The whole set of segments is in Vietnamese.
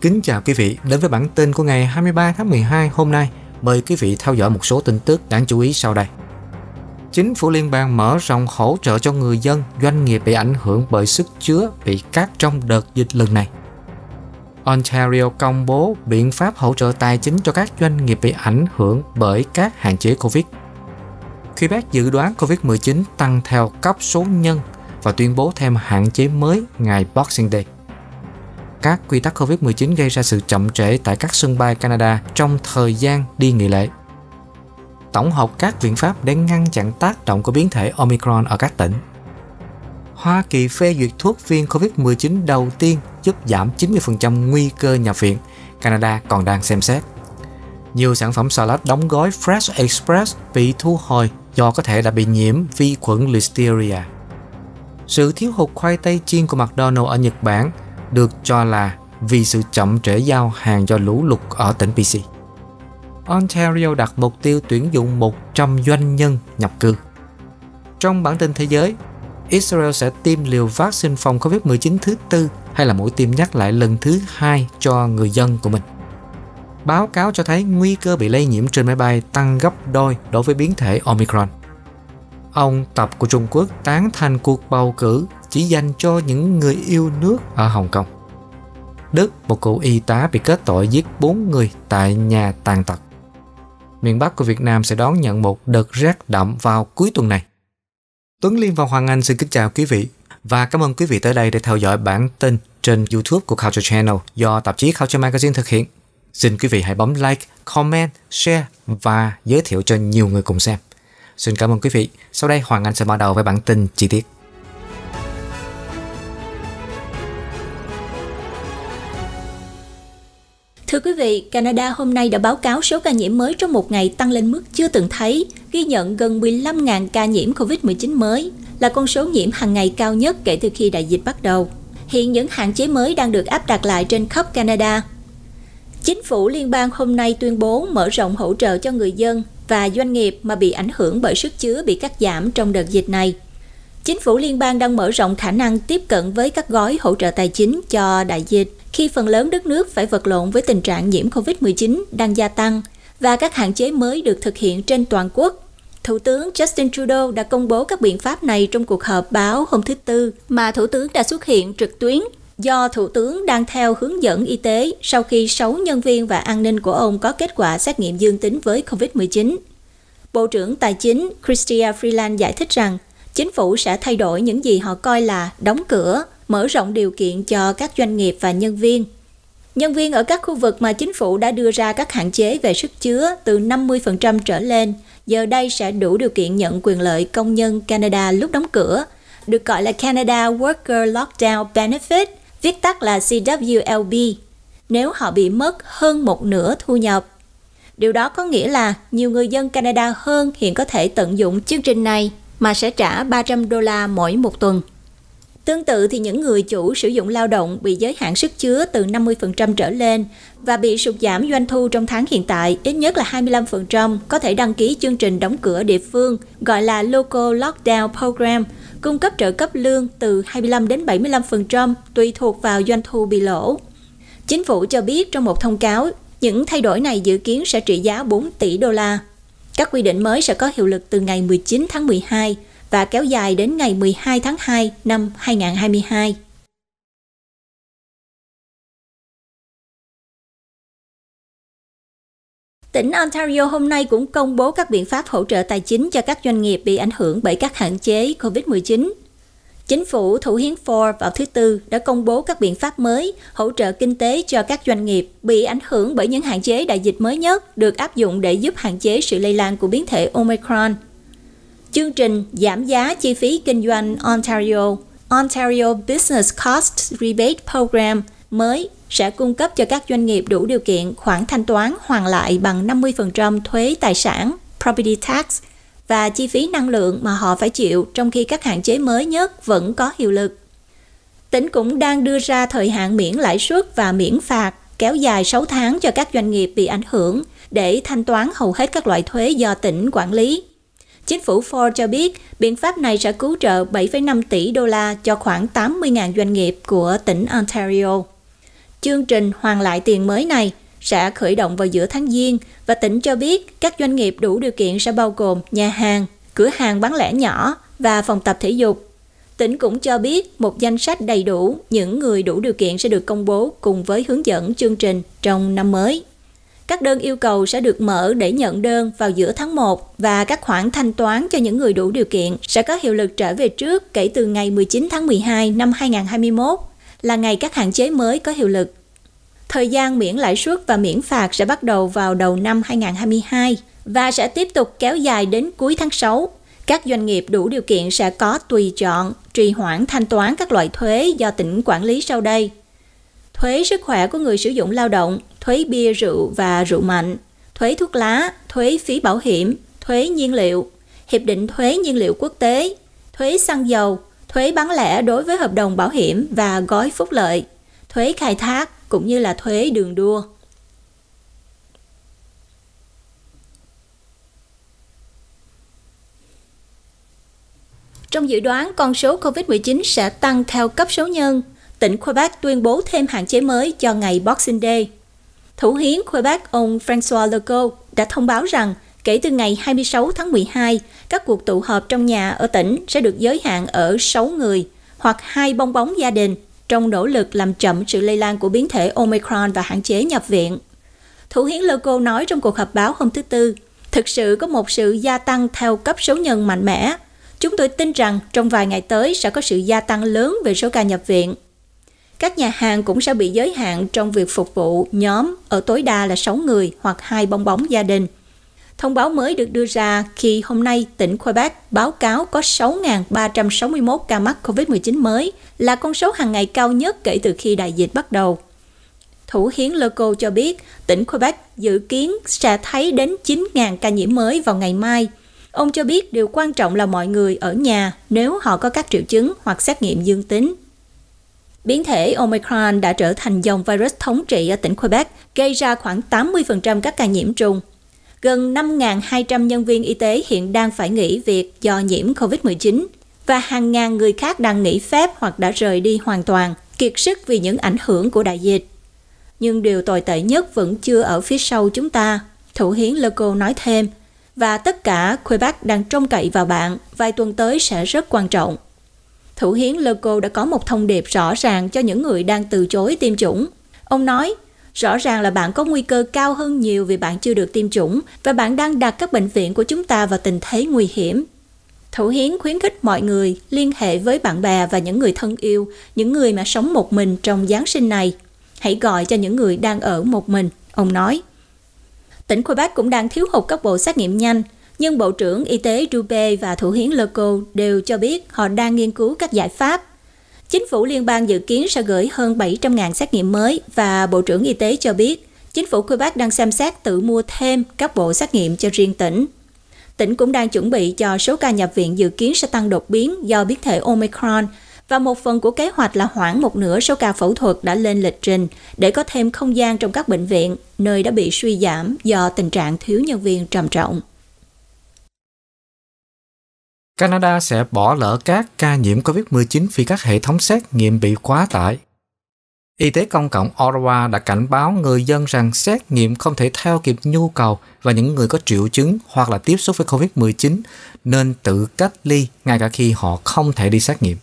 Kính chào quý vị đến với bản tin của ngày 23 tháng 12 hôm nay. Mời quý vị theo dõi một số tin tức đáng chú ý sau đây. Chính phủ liên bang mở rộng hỗ trợ cho người dân, doanh nghiệp bị ảnh hưởng bởi sức chứa bị cắt trong đợt dịch lần này. Ontario công bố biện pháp hỗ trợ tài chính cho các doanh nghiệp bị ảnh hưởng bởi các hạn chế Covid. Quebec dự đoán Covid-19 tăng theo cấp số nhân và tuyên bố thêm hạn chế mới ngày Boxing Day các quy tắc COVID-19 gây ra sự chậm trễ tại các sân bay Canada trong thời gian đi nghỉ lễ. Tổng hợp các biện pháp để ngăn chặn tác động của biến thể Omicron ở các tỉnh. Hoa Kỳ phê duyệt thuốc viên COVID-19 đầu tiên giúp giảm 90% nguy cơ nhập viện, Canada còn đang xem xét. Nhiều sản phẩm salad đóng gói Fresh Express bị thu hồi do có thể đã bị nhiễm vi khuẩn Listeria. Sự thiếu hụt khoai tây chiên của McDonald's ở Nhật Bản được cho là vì sự chậm trễ giao hàng do lũ lụt ở tỉnh BC. Ontario đặt mục tiêu tuyển dụng 100 doanh nhân nhập cư. Trong bản tin thế giới, Israel sẽ tiêm liều vaccine phòng COVID-19 thứ tư hay là mũi tiêm nhắc lại lần thứ hai cho người dân của mình. Báo cáo cho thấy nguy cơ bị lây nhiễm trên máy bay tăng gấp đôi đối với biến thể Omicron. Ông Tập của Trung Quốc tán thành cuộc bầu cử chỉ dành cho những người yêu nước ở à, Hồng Kông. Đức, một cựu y tá bị kết tội giết 4 người tại nhà tàn tật. Miền Bắc của Việt Nam sẽ đón nhận một đợt rét đậm vào cuối tuần này. Tuấn Liên và Hoàng Anh xin kính chào quý vị và cảm ơn quý vị tới đây để theo dõi bản tin trên YouTube của Culture Channel do tạp chí Culture Magazine thực hiện. Xin quý vị hãy bấm like, comment, share và giới thiệu cho nhiều người cùng xem. Xin cảm ơn quý vị. Sau đây Hoàng Anh sẽ bắt đầu với bản tin chi tiết. Thưa quý vị, Canada hôm nay đã báo cáo số ca nhiễm mới trong một ngày tăng lên mức chưa từng thấy, ghi nhận gần 15.000 ca nhiễm COVID-19 mới, là con số nhiễm hàng ngày cao nhất kể từ khi đại dịch bắt đầu. Hiện những hạn chế mới đang được áp đặt lại trên khắp Canada. Chính phủ liên bang hôm nay tuyên bố mở rộng hỗ trợ cho người dân và doanh nghiệp mà bị ảnh hưởng bởi sức chứa bị cắt giảm trong đợt dịch này. Chính phủ liên bang đang mở rộng khả năng tiếp cận với các gói hỗ trợ tài chính cho đại dịch khi phần lớn đất nước phải vật lộn với tình trạng nhiễm COVID-19 đang gia tăng và các hạn chế mới được thực hiện trên toàn quốc. Thủ tướng Justin Trudeau đã công bố các biện pháp này trong cuộc họp báo hôm thứ Tư mà Thủ tướng đã xuất hiện trực tuyến do Thủ tướng đang theo hướng dẫn y tế sau khi 6 nhân viên và an ninh của ông có kết quả xét nghiệm dương tính với COVID-19. Bộ trưởng Tài chính Chrystia Freeland giải thích rằng chính phủ sẽ thay đổi những gì họ coi là đóng cửa, mở rộng điều kiện cho các doanh nghiệp và nhân viên. Nhân viên ở các khu vực mà chính phủ đã đưa ra các hạn chế về sức chứa từ 50% trở lên, giờ đây sẽ đủ điều kiện nhận quyền lợi công nhân Canada lúc đóng cửa, được gọi là Canada Worker Lockdown Benefit, viết tắt là CWLB, nếu họ bị mất hơn một nửa thu nhập. Điều đó có nghĩa là nhiều người dân Canada hơn hiện có thể tận dụng chương trình này mà sẽ trả 300 đô la mỗi một tuần. Tương tự thì những người chủ sử dụng lao động bị giới hạn sức chứa từ 50% trở lên và bị sụt giảm doanh thu trong tháng hiện tại ít nhất là 25% có thể đăng ký chương trình đóng cửa địa phương gọi là Local Lockdown Program, cung cấp trợ cấp lương từ 25 đến 75% tùy thuộc vào doanh thu bị lỗ. Chính phủ cho biết trong một thông cáo, những thay đổi này dự kiến sẽ trị giá 4 tỷ đô la. Các quy định mới sẽ có hiệu lực từ ngày 19 tháng 12 và kéo dài đến ngày 12 tháng 2 năm 2022. Tỉnh Ontario hôm nay cũng công bố các biện pháp hỗ trợ tài chính cho các doanh nghiệp bị ảnh hưởng bởi các hạn chế COVID-19. Chính phủ Thủ hiến Ford vào thứ Tư đã công bố các biện pháp mới hỗ trợ kinh tế cho các doanh nghiệp bị ảnh hưởng bởi những hạn chế đại dịch mới nhất được áp dụng để giúp hạn chế sự lây lan của biến thể Omicron. Chương trình giảm giá chi phí kinh doanh Ontario, Ontario Business Costs Rebate Program mới sẽ cung cấp cho các doanh nghiệp đủ điều kiện khoản thanh toán hoàn lại bằng 50% thuế tài sản, property tax, và chi phí năng lượng mà họ phải chịu trong khi các hạn chế mới nhất vẫn có hiệu lực. Tỉnh cũng đang đưa ra thời hạn miễn lãi suất và miễn phạt kéo dài 6 tháng cho các doanh nghiệp bị ảnh hưởng để thanh toán hầu hết các loại thuế do tỉnh quản lý. Chính phủ Ford cho biết biện pháp này sẽ cứu trợ 7,5 tỷ đô la cho khoảng 80.000 doanh nghiệp của tỉnh Ontario. Chương trình hoàn lại tiền mới này sẽ khởi động vào giữa tháng Giêng và tỉnh cho biết các doanh nghiệp đủ điều kiện sẽ bao gồm nhà hàng, cửa hàng bán lẻ nhỏ và phòng tập thể dục. Tỉnh cũng cho biết một danh sách đầy đủ những người đủ điều kiện sẽ được công bố cùng với hướng dẫn chương trình trong năm mới. Các đơn yêu cầu sẽ được mở để nhận đơn vào giữa tháng 1 và các khoản thanh toán cho những người đủ điều kiện sẽ có hiệu lực trở về trước kể từ ngày 19 tháng 12 năm 2021 là ngày các hạn chế mới có hiệu lực. Thời gian miễn lãi suất và miễn phạt sẽ bắt đầu vào đầu năm 2022 và sẽ tiếp tục kéo dài đến cuối tháng 6. Các doanh nghiệp đủ điều kiện sẽ có tùy chọn, trì hoãn thanh toán các loại thuế do tỉnh quản lý sau đây. Thuế sức khỏe của người sử dụng lao động, thuế bia rượu và rượu mạnh, thuế thuốc lá, thuế phí bảo hiểm, thuế nhiên liệu, hiệp định thuế nhiên liệu quốc tế, thuế xăng dầu, thuế bán lẻ đối với hợp đồng bảo hiểm và gói phúc lợi, thuế khai thác, cũng như là thuế đường đua. Trong dự đoán, con số COVID-19 sẽ tăng theo cấp số nhân. Tỉnh Quebec tuyên bố thêm hạn chế mới cho ngày Boxing Day. Thủ hiến Quebec ông François Legault đã thông báo rằng kể từ ngày 26 tháng 12, các cuộc tụ họp trong nhà ở tỉnh sẽ được giới hạn ở 6 người hoặc hai bong bóng gia đình trong nỗ lực làm chậm sự lây lan của biến thể Omicron và hạn chế nhập viện. Thủ hiến Loco nói trong cuộc họp báo hôm thứ Tư, thực sự có một sự gia tăng theo cấp số nhân mạnh mẽ. Chúng tôi tin rằng trong vài ngày tới sẽ có sự gia tăng lớn về số ca nhập viện. Các nhà hàng cũng sẽ bị giới hạn trong việc phục vụ nhóm ở tối đa là 6 người hoặc hai bong bóng gia đình – Thông báo mới được đưa ra khi hôm nay tỉnh Quebec báo cáo có 6.361 ca mắc COVID-19 mới, là con số hàng ngày cao nhất kể từ khi đại dịch bắt đầu. Thủ hiến local cho biết tỉnh Quebec dự kiến sẽ thấy đến 9.000 ca nhiễm mới vào ngày mai. Ông cho biết điều quan trọng là mọi người ở nhà nếu họ có các triệu chứng hoặc xét nghiệm dương tính. Biến thể Omicron đã trở thành dòng virus thống trị ở tỉnh Quebec, gây ra khoảng 80% các ca nhiễm trùng gần 5.200 nhân viên y tế hiện đang phải nghỉ việc do nhiễm COVID-19 và hàng ngàn người khác đang nghỉ phép hoặc đã rời đi hoàn toàn, kiệt sức vì những ảnh hưởng của đại dịch. Nhưng điều tồi tệ nhất vẫn chưa ở phía sau chúng ta, thủ hiến Loco nói thêm, và tất cả Quebec đang trông cậy vào bạn, vài tuần tới sẽ rất quan trọng. Thủ hiến Loco đã có một thông điệp rõ ràng cho những người đang từ chối tiêm chủng. Ông nói, rõ ràng là bạn có nguy cơ cao hơn nhiều vì bạn chưa được tiêm chủng và bạn đang đặt các bệnh viện của chúng ta vào tình thế nguy hiểm. Thủ hiến khuyến khích mọi người liên hệ với bạn bè và những người thân yêu, những người mà sống một mình trong Giáng sinh này. Hãy gọi cho những người đang ở một mình, ông nói. Tỉnh Quebec cũng đang thiếu hụt các bộ xét nghiệm nhanh, nhưng Bộ trưởng Y tế Dubé và Thủ hiến Leco đều cho biết họ đang nghiên cứu các giải pháp Chính phủ liên bang dự kiến sẽ gửi hơn 700.000 xét nghiệm mới và Bộ trưởng Y tế cho biết chính phủ Quebec đang xem xét tự mua thêm các bộ xét nghiệm cho riêng tỉnh. Tỉnh cũng đang chuẩn bị cho số ca nhập viện dự kiến sẽ tăng đột biến do biến thể Omicron và một phần của kế hoạch là khoảng một nửa số ca phẫu thuật đã lên lịch trình để có thêm không gian trong các bệnh viện nơi đã bị suy giảm do tình trạng thiếu nhân viên trầm trọng. Canada sẽ bỏ lỡ các ca nhiễm COVID-19 vì các hệ thống xét nghiệm bị quá tải. Y tế công cộng Ottawa đã cảnh báo người dân rằng xét nghiệm không thể theo kịp nhu cầu và những người có triệu chứng hoặc là tiếp xúc với COVID-19 nên tự cách ly ngay cả khi họ không thể đi xét nghiệm.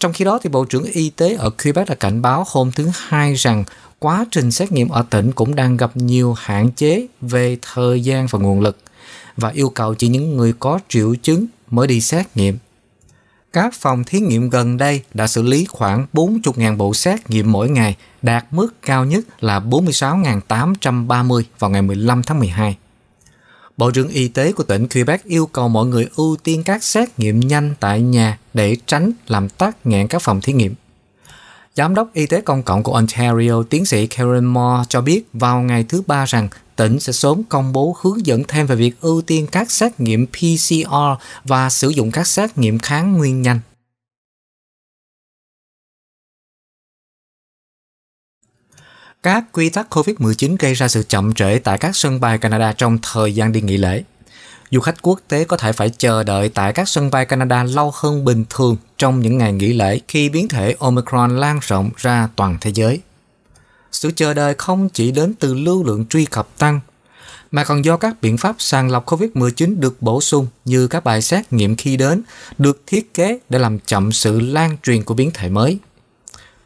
Trong khi đó, thì Bộ trưởng Y tế ở Quebec đã cảnh báo hôm thứ Hai rằng quá trình xét nghiệm ở tỉnh cũng đang gặp nhiều hạn chế về thời gian và nguồn lực và yêu cầu chỉ những người có triệu chứng mới đi xét nghiệm. Các phòng thí nghiệm gần đây đã xử lý khoảng 40.000 bộ xét nghiệm mỗi ngày, đạt mức cao nhất là 46.830 vào ngày 15 tháng 12. Bộ trưởng Y tế của tỉnh Quebec yêu cầu mọi người ưu tiên các xét nghiệm nhanh tại nhà để tránh làm tắc nghẽn các phòng thí nghiệm. Giám đốc Y tế Công cộng của Ontario, tiến sĩ Karen Moore cho biết vào ngày thứ Ba rằng tỉnh sẽ sớm công bố hướng dẫn thêm về việc ưu tiên các xét nghiệm PCR và sử dụng các xét nghiệm kháng nguyên nhanh. Các quy tắc COVID-19 gây ra sự chậm trễ tại các sân bay Canada trong thời gian đi nghỉ lễ du khách quốc tế có thể phải chờ đợi tại các sân bay Canada lâu hơn bình thường trong những ngày nghỉ lễ khi biến thể Omicron lan rộng ra toàn thế giới. Sự chờ đợi không chỉ đến từ lưu lượng truy cập tăng, mà còn do các biện pháp sàng lọc COVID-19 được bổ sung như các bài xét nghiệm khi đến được thiết kế để làm chậm sự lan truyền của biến thể mới.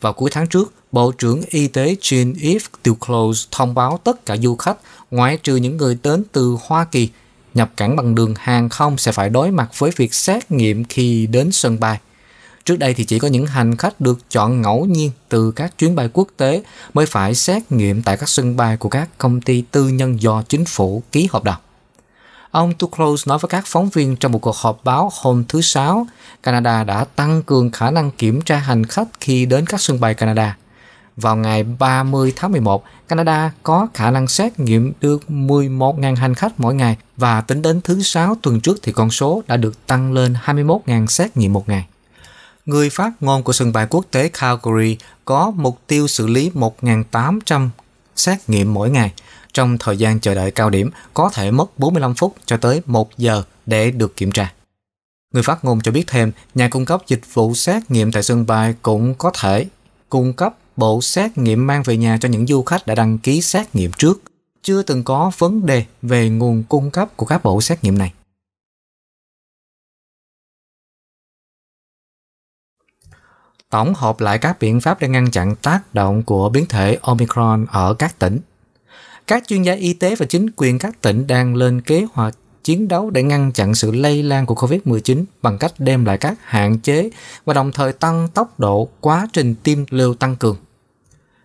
Vào cuối tháng trước, Bộ trưởng Y tế Jean-Yves Duclos thông báo tất cả du khách, ngoại trừ những người đến từ Hoa Kỳ, nhập cảnh bằng đường hàng không sẽ phải đối mặt với việc xét nghiệm khi đến sân bay. Trước đây thì chỉ có những hành khách được chọn ngẫu nhiên từ các chuyến bay quốc tế mới phải xét nghiệm tại các sân bay của các công ty tư nhân do chính phủ ký hợp đồng. Ông Duclos nói với các phóng viên trong một cuộc họp báo hôm thứ Sáu, Canada đã tăng cường khả năng kiểm tra hành khách khi đến các sân bay Canada – vào ngày 30 tháng 11, Canada có khả năng xét nghiệm được 11.000 hành khách mỗi ngày và tính đến thứ Sáu tuần trước thì con số đã được tăng lên 21.000 xét nghiệm một ngày. Người phát ngôn của sân bay quốc tế Calgary có mục tiêu xử lý 1.800 xét nghiệm mỗi ngày. Trong thời gian chờ đợi cao điểm, có thể mất 45 phút cho tới 1 giờ để được kiểm tra. Người phát ngôn cho biết thêm, nhà cung cấp dịch vụ xét nghiệm tại sân bay cũng có thể cung cấp bộ xét nghiệm mang về nhà cho những du khách đã đăng ký xét nghiệm trước. Chưa từng có vấn đề về nguồn cung cấp của các bộ xét nghiệm này. Tổng hợp lại các biện pháp để ngăn chặn tác động của biến thể Omicron ở các tỉnh. Các chuyên gia y tế và chính quyền các tỉnh đang lên kế hoạch chiến đấu để ngăn chặn sự lây lan của COVID-19 bằng cách đem lại các hạn chế và đồng thời tăng tốc độ quá trình tiêm liều tăng cường.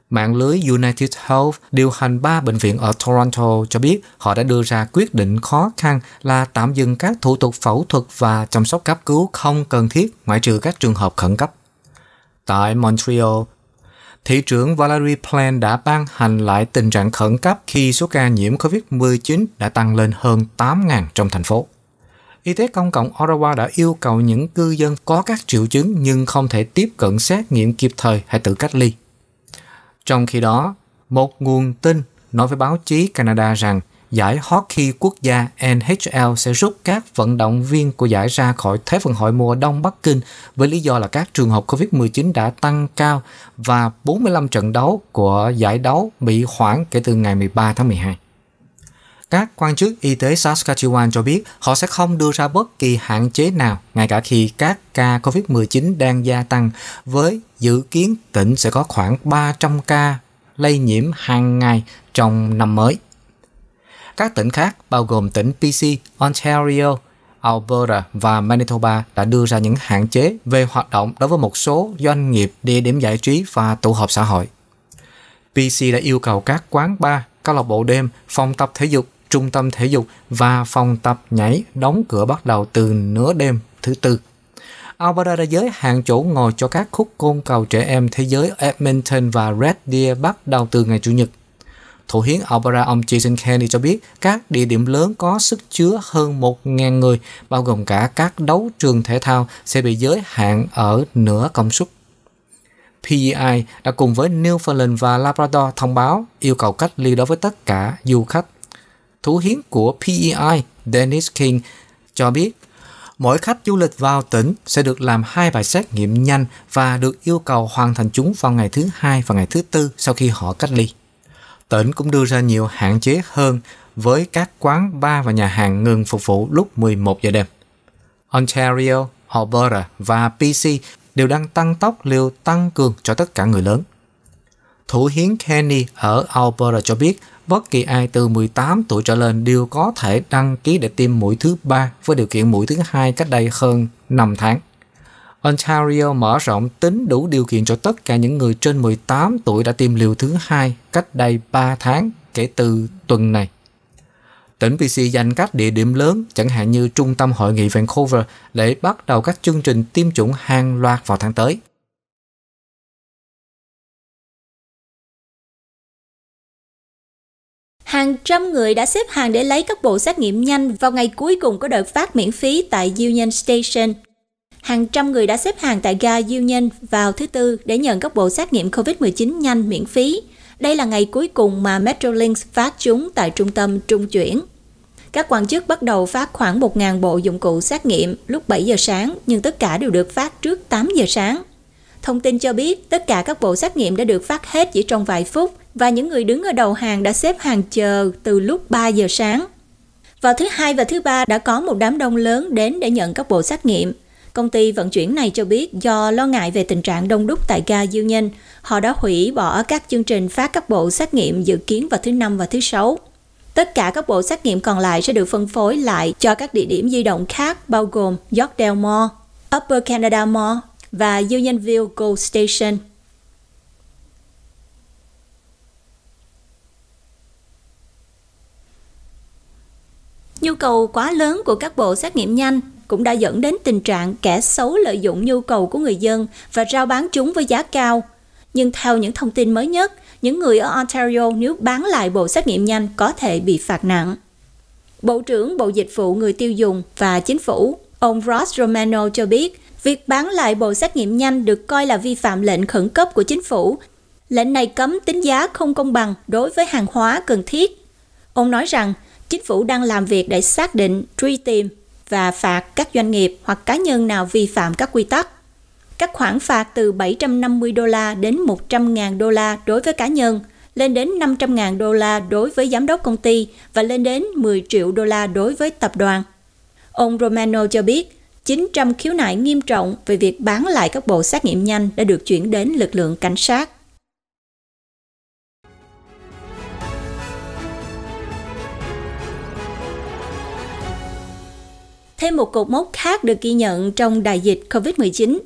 Mạng lưới United Health điều hành 3 bệnh viện ở Toronto cho biết họ đã đưa ra quyết định khó khăn là tạm dừng các thủ tục phẫu thuật và chăm sóc cấp cứu không cần thiết ngoại trừ các trường hợp khẩn cấp. Tại Montreal, Thị trưởng Valerie Plante đã ban hành lại tình trạng khẩn cấp khi số ca nhiễm COVID-19 đã tăng lên hơn 8.000 trong thành phố. Y tế công cộng Ottawa đã yêu cầu những cư dân có các triệu chứng nhưng không thể tiếp cận xét nghiệm kịp thời hãy tự cách ly. Trong khi đó, một nguồn tin nói với báo chí Canada rằng giải hockey quốc gia NHL sẽ rút các vận động viên của giải ra khỏi Thế vận hội mùa đông Bắc Kinh với lý do là các trường hợp COVID-19 đã tăng cao và 45 trận đấu của giải đấu bị hoãn kể từ ngày 13 tháng 12. Các quan chức y tế Saskatchewan cho biết họ sẽ không đưa ra bất kỳ hạn chế nào, ngay cả khi các ca COVID-19 đang gia tăng, với dự kiến tỉnh sẽ có khoảng 300 ca lây nhiễm hàng ngày trong năm mới. Các tỉnh khác, bao gồm tỉnh BC, Ontario, Alberta và Manitoba đã đưa ra những hạn chế về hoạt động đối với một số doanh nghiệp địa điểm giải trí và tụ họp xã hội. BC đã yêu cầu các quán bar, câu lạc bộ đêm, phòng tập thể dục, trung tâm thể dục và phòng tập nhảy đóng cửa bắt đầu từ nửa đêm thứ tư. Alberta đã giới hạn chỗ ngồi cho các khúc côn cầu trẻ em thế giới Edmonton và Red Deer bắt đầu từ ngày Chủ nhật. Thủ hiến Opera ông Jason Kenney cho biết các địa điểm lớn có sức chứa hơn 1.000 người, bao gồm cả các đấu trường thể thao sẽ bị giới hạn ở nửa công suất. PEI đã cùng với Newfoundland và Labrador thông báo yêu cầu cách ly đối với tất cả du khách. Thủ hiến của PEI Dennis King cho biết mỗi khách du lịch vào tỉnh sẽ được làm hai bài xét nghiệm nhanh và được yêu cầu hoàn thành chúng vào ngày thứ hai và ngày thứ tư sau khi họ cách ly tỉnh cũng đưa ra nhiều hạn chế hơn với các quán bar và nhà hàng ngừng phục vụ lúc 11 giờ đêm. Ontario, Alberta và BC đều đang tăng tốc liều tăng cường cho tất cả người lớn. Thủ hiến Kenny ở Alberta cho biết bất kỳ ai từ 18 tuổi trở lên đều có thể đăng ký để tiêm mũi thứ ba với điều kiện mũi thứ hai cách đây hơn 5 tháng. Ontario mở rộng tính đủ điều kiện cho tất cả những người trên 18 tuổi đã tiêm liều thứ hai cách đây 3 tháng kể từ tuần này. Tỉnh BC dành các địa điểm lớn, chẳng hạn như Trung tâm Hội nghị Vancouver, để bắt đầu các chương trình tiêm chủng hàng loạt vào tháng tới. Hàng trăm người đã xếp hàng để lấy các bộ xét nghiệm nhanh vào ngày cuối cùng có đợt phát miễn phí tại Union Station, hàng trăm người đã xếp hàng tại ga Union vào thứ Tư để nhận các bộ xét nghiệm COVID-19 nhanh miễn phí. Đây là ngày cuối cùng mà Metrolink phát chúng tại trung tâm trung chuyển. Các quan chức bắt đầu phát khoảng 1.000 bộ dụng cụ xét nghiệm lúc 7 giờ sáng, nhưng tất cả đều được phát trước 8 giờ sáng. Thông tin cho biết tất cả các bộ xét nghiệm đã được phát hết chỉ trong vài phút và những người đứng ở đầu hàng đã xếp hàng chờ từ lúc 3 giờ sáng. Vào thứ hai và thứ ba đã có một đám đông lớn đến để nhận các bộ xét nghiệm. Công ty vận chuyển này cho biết do lo ngại về tình trạng đông đúc tại ga Diêu Nhân, họ đã hủy bỏ các chương trình phát các bộ xét nghiệm dự kiến vào thứ năm và thứ sáu. Tất cả các bộ xét nghiệm còn lại sẽ được phân phối lại cho các địa điểm di động khác bao gồm Yorkdale Mall, Upper Canada Mall và Unionville Gold Station. Nhu cầu quá lớn của các bộ xét nghiệm nhanh cũng đã dẫn đến tình trạng kẻ xấu lợi dụng nhu cầu của người dân và rao bán chúng với giá cao. Nhưng theo những thông tin mới nhất, những người ở Ontario nếu bán lại bộ xét nghiệm nhanh có thể bị phạt nặng. Bộ trưởng Bộ Dịch vụ Người tiêu dùng và Chính phủ, ông Ross Romano cho biết, việc bán lại bộ xét nghiệm nhanh được coi là vi phạm lệnh khẩn cấp của chính phủ. Lệnh này cấm tính giá không công bằng đối với hàng hóa cần thiết. Ông nói rằng, chính phủ đang làm việc để xác định, truy tìm và phạt các doanh nghiệp hoặc cá nhân nào vi phạm các quy tắc. Các khoản phạt từ 750 đô la đến 100.000 đô la đối với cá nhân, lên đến 500.000 đô la đối với giám đốc công ty và lên đến 10 triệu đô la đối với tập đoàn. Ông Romano cho biết, 900 khiếu nại nghiêm trọng về việc bán lại các bộ xét nghiệm nhanh đã được chuyển đến lực lượng cảnh sát. Thêm một cột mốc khác được ghi nhận trong đại dịch COVID-19.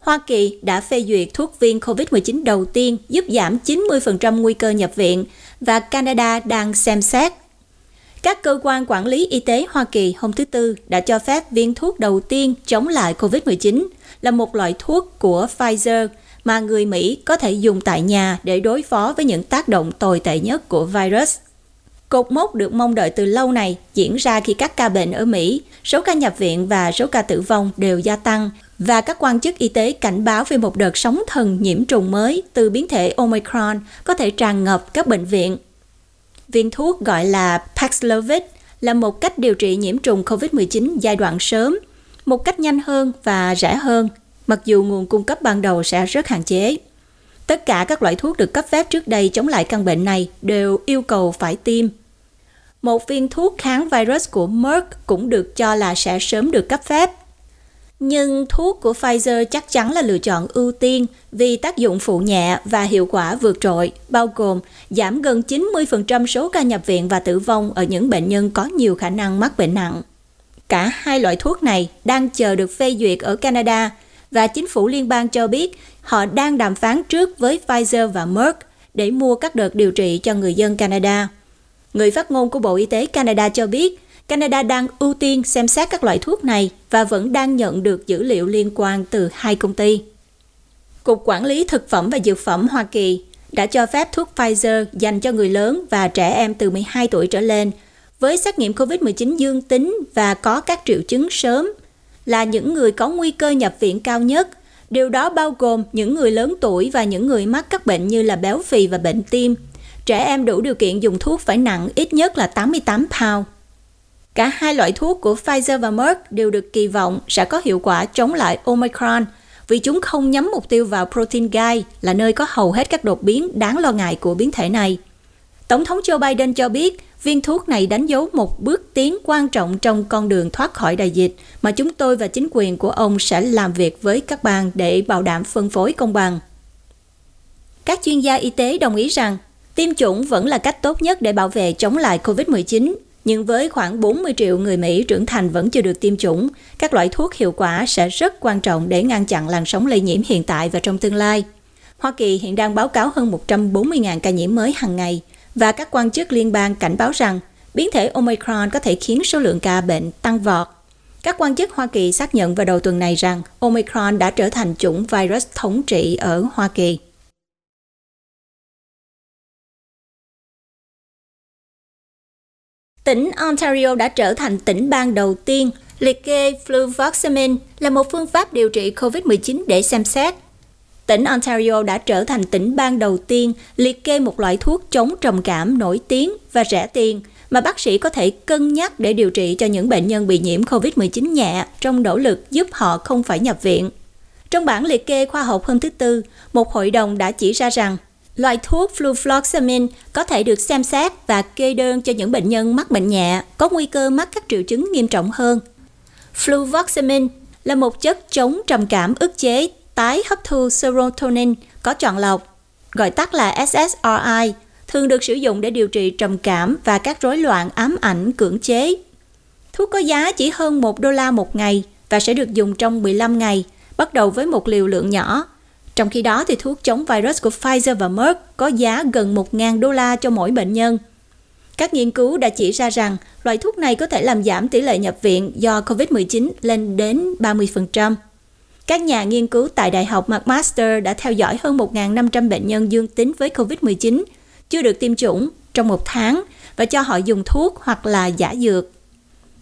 Hoa Kỳ đã phê duyệt thuốc viên COVID-19 đầu tiên giúp giảm 90% nguy cơ nhập viện và Canada đang xem xét. Các cơ quan quản lý y tế Hoa Kỳ hôm thứ Tư đã cho phép viên thuốc đầu tiên chống lại COVID-19 là một loại thuốc của Pfizer mà người Mỹ có thể dùng tại nhà để đối phó với những tác động tồi tệ nhất của virus – Cột mốc được mong đợi từ lâu này diễn ra khi các ca bệnh ở Mỹ, số ca nhập viện và số ca tử vong đều gia tăng và các quan chức y tế cảnh báo về một đợt sóng thần nhiễm trùng mới từ biến thể Omicron có thể tràn ngập các bệnh viện. Viên thuốc gọi là Paxlovid là một cách điều trị nhiễm trùng COVID-19 giai đoạn sớm, một cách nhanh hơn và rẻ hơn, mặc dù nguồn cung cấp ban đầu sẽ rất hạn chế. Tất cả các loại thuốc được cấp phép trước đây chống lại căn bệnh này đều yêu cầu phải tiêm một viên thuốc kháng virus của Merck cũng được cho là sẽ sớm được cấp phép. Nhưng thuốc của Pfizer chắc chắn là lựa chọn ưu tiên vì tác dụng phụ nhẹ và hiệu quả vượt trội, bao gồm giảm gần 90% số ca nhập viện và tử vong ở những bệnh nhân có nhiều khả năng mắc bệnh nặng. Cả hai loại thuốc này đang chờ được phê duyệt ở Canada và chính phủ liên bang cho biết họ đang đàm phán trước với Pfizer và Merck để mua các đợt điều trị cho người dân Canada. Người phát ngôn của Bộ Y tế Canada cho biết, Canada đang ưu tiên xem xét các loại thuốc này và vẫn đang nhận được dữ liệu liên quan từ hai công ty. Cục Quản lý Thực phẩm và Dược phẩm Hoa Kỳ đã cho phép thuốc Pfizer dành cho người lớn và trẻ em từ 12 tuổi trở lên với xét nghiệm COVID-19 dương tính và có các triệu chứng sớm là những người có nguy cơ nhập viện cao nhất. Điều đó bao gồm những người lớn tuổi và những người mắc các bệnh như là béo phì và bệnh tim, trẻ em đủ điều kiện dùng thuốc phải nặng ít nhất là 88 pound. Cả hai loại thuốc của Pfizer và Merck đều được kỳ vọng sẽ có hiệu quả chống lại Omicron vì chúng không nhắm mục tiêu vào protein gai là nơi có hầu hết các đột biến đáng lo ngại của biến thể này. Tổng thống Joe Biden cho biết viên thuốc này đánh dấu một bước tiến quan trọng trong con đường thoát khỏi đại dịch mà chúng tôi và chính quyền của ông sẽ làm việc với các bang để bảo đảm phân phối công bằng. Các chuyên gia y tế đồng ý rằng Tiêm chủng vẫn là cách tốt nhất để bảo vệ chống lại COVID-19, nhưng với khoảng 40 triệu người Mỹ trưởng thành vẫn chưa được tiêm chủng, các loại thuốc hiệu quả sẽ rất quan trọng để ngăn chặn làn sóng lây nhiễm hiện tại và trong tương lai. Hoa Kỳ hiện đang báo cáo hơn 140.000 ca nhiễm mới hàng ngày và các quan chức liên bang cảnh báo rằng biến thể Omicron có thể khiến số lượng ca bệnh tăng vọt. Các quan chức Hoa Kỳ xác nhận vào đầu tuần này rằng Omicron đã trở thành chủng virus thống trị ở Hoa Kỳ. Tỉnh Ontario đã trở thành tỉnh bang đầu tiên liệt kê fluvoxamine là một phương pháp điều trị COVID-19 để xem xét. Tỉnh Ontario đã trở thành tỉnh bang đầu tiên liệt kê một loại thuốc chống trầm cảm nổi tiếng và rẻ tiền mà bác sĩ có thể cân nhắc để điều trị cho những bệnh nhân bị nhiễm COVID-19 nhẹ trong nỗ lực giúp họ không phải nhập viện. Trong bản liệt kê khoa học hôm thứ Tư, một hội đồng đã chỉ ra rằng Loại thuốc fluvoxamine có thể được xem xét và kê đơn cho những bệnh nhân mắc bệnh nhẹ có nguy cơ mắc các triệu chứng nghiêm trọng hơn. Fluvoxamine là một chất chống trầm cảm ức chế tái hấp thu serotonin có chọn lọc, gọi tắt là SSRI, thường được sử dụng để điều trị trầm cảm và các rối loạn ám ảnh cưỡng chế. Thuốc có giá chỉ hơn 1 đô la một ngày và sẽ được dùng trong 15 ngày, bắt đầu với một liều lượng nhỏ trong khi đó, thì thuốc chống virus của Pfizer và Merck có giá gần 1.000 đô la cho mỗi bệnh nhân. Các nghiên cứu đã chỉ ra rằng loại thuốc này có thể làm giảm tỷ lệ nhập viện do COVID-19 lên đến 30%. Các nhà nghiên cứu tại Đại học McMaster đã theo dõi hơn 1.500 bệnh nhân dương tính với COVID-19 chưa được tiêm chủng trong một tháng và cho họ dùng thuốc hoặc là giả dược.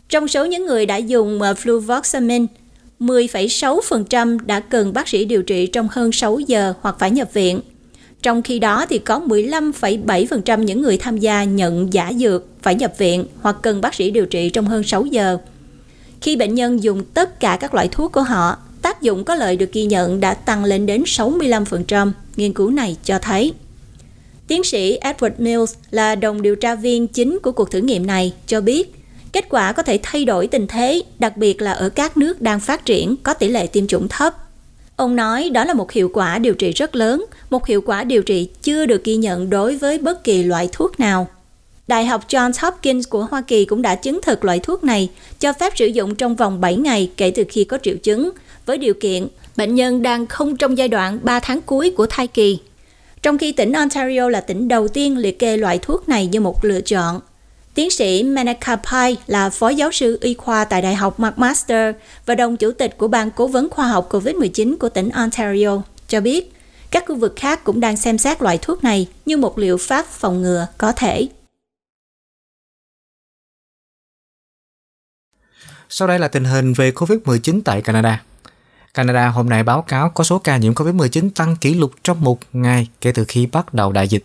Trong số những người đã dùng ờ, fluvoxamine, 10,6% đã cần bác sĩ điều trị trong hơn 6 giờ hoặc phải nhập viện. Trong khi đó thì có 15,7% những người tham gia nhận giả dược phải nhập viện hoặc cần bác sĩ điều trị trong hơn 6 giờ. Khi bệnh nhân dùng tất cả các loại thuốc của họ, tác dụng có lợi được ghi nhận đã tăng lên đến 65%, nghiên cứu này cho thấy. Tiến sĩ Edward Mills là đồng điều tra viên chính của cuộc thử nghiệm này cho biết Kết quả có thể thay đổi tình thế, đặc biệt là ở các nước đang phát triển có tỷ lệ tiêm chủng thấp. Ông nói đó là một hiệu quả điều trị rất lớn, một hiệu quả điều trị chưa được ghi nhận đối với bất kỳ loại thuốc nào. Đại học Johns Hopkins của Hoa Kỳ cũng đã chứng thực loại thuốc này cho phép sử dụng trong vòng 7 ngày kể từ khi có triệu chứng, với điều kiện bệnh nhân đang không trong giai đoạn 3 tháng cuối của thai kỳ. Trong khi tỉnh Ontario là tỉnh đầu tiên liệt kê loại thuốc này như một lựa chọn, Tiến sĩ Manaka Pai là phó giáo sư y khoa tại Đại học McMaster và đồng chủ tịch của Ban Cố vấn Khoa học COVID-19 của tỉnh Ontario, cho biết các khu vực khác cũng đang xem xét loại thuốc này như một liệu pháp phòng ngừa có thể. Sau đây là tình hình về COVID-19 tại Canada. Canada hôm nay báo cáo có số ca nhiễm COVID-19 tăng kỷ lục trong một ngày kể từ khi bắt đầu đại dịch.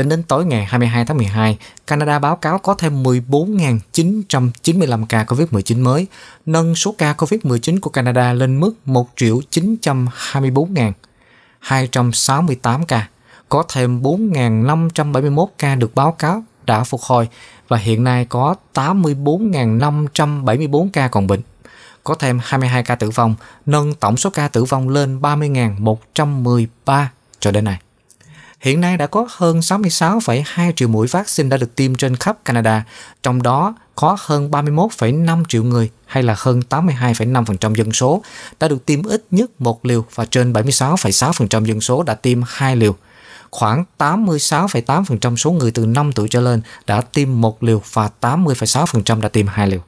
Tính đến tối ngày 22 tháng 12, Canada báo cáo có thêm 14.995 ca COVID-19 mới, nâng số ca COVID-19 của Canada lên mức 1.924.268 ca. Có thêm 4.571 ca được báo cáo đã phục hồi và hiện nay có 84.574 ca còn bệnh. Có thêm 22 ca tử vong, nâng tổng số ca tử vong lên 30.113 cho đến nay. Hiện nay đã có hơn 66,2 triệu mũi vaccine đã được tiêm trên khắp Canada, trong đó có hơn 31,5 triệu người hay là hơn 82,5% dân số đã được tiêm ít nhất một liều và trên 76,6% dân số đã tiêm hai liều. Khoảng 86,8% số người từ 5 tuổi trở lên đã tiêm một liều và 80,6% đã tiêm hai liều.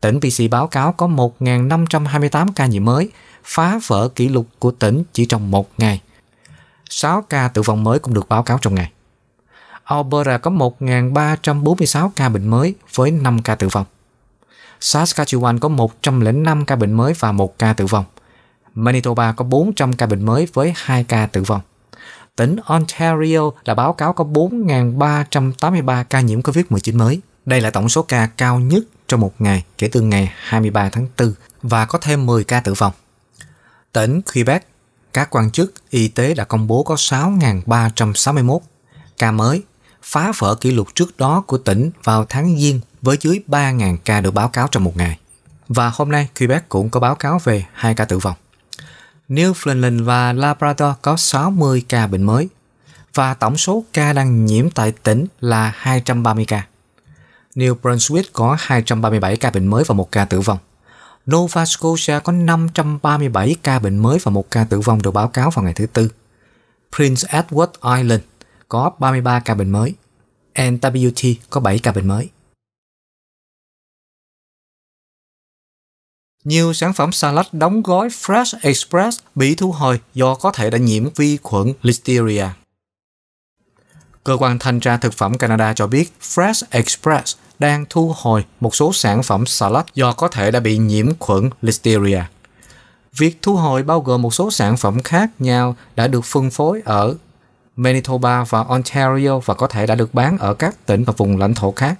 Tỉnh BC báo cáo có 1.528 ca nhiễm mới, phá vỡ kỷ lục của tỉnh chỉ trong một ngày. 6 ca tử vong mới cũng được báo cáo trong ngày. Alberta có 1.346 ca bệnh mới với 5 ca tử vong. Saskatchewan có 105 ca bệnh mới và 1 ca tử vong. Manitoba có 400 ca bệnh mới với 2 ca tử vong. Tỉnh Ontario là báo cáo có 4.383 ca nhiễm COVID-19 mới. Đây là tổng số ca cao nhất trong một ngày kể từ ngày 23 tháng 4 và có thêm 10 ca tử vong. Tỉnh Quebec các quan chức y tế đã công bố có 6.361 ca mới, phá vỡ kỷ lục trước đó của tỉnh vào tháng Giêng với dưới 3.000 ca được báo cáo trong một ngày. Và hôm nay, Quebec cũng có báo cáo về hai ca tử vong. Newfoundland và Labrador có 60 ca bệnh mới và tổng số ca đang nhiễm tại tỉnh là 230 ca. New Brunswick có 237 ca bệnh mới và một ca tử vong. Nova Scotia có 537 ca bệnh mới và một ca tử vong được báo cáo vào ngày thứ Tư. Prince Edward Island có 33 ca bệnh mới. NWT có 7 ca bệnh mới. Nhiều sản phẩm salad đóng gói Fresh Express bị thu hồi do có thể đã nhiễm vi khuẩn Listeria. Cơ quan Thanh tra Thực phẩm Canada cho biết Fresh Express đang thu hồi một số sản phẩm salad do có thể đã bị nhiễm khuẩn Listeria. Việc thu hồi bao gồm một số sản phẩm khác nhau đã được phân phối ở Manitoba và Ontario và có thể đã được bán ở các tỉnh và vùng lãnh thổ khác.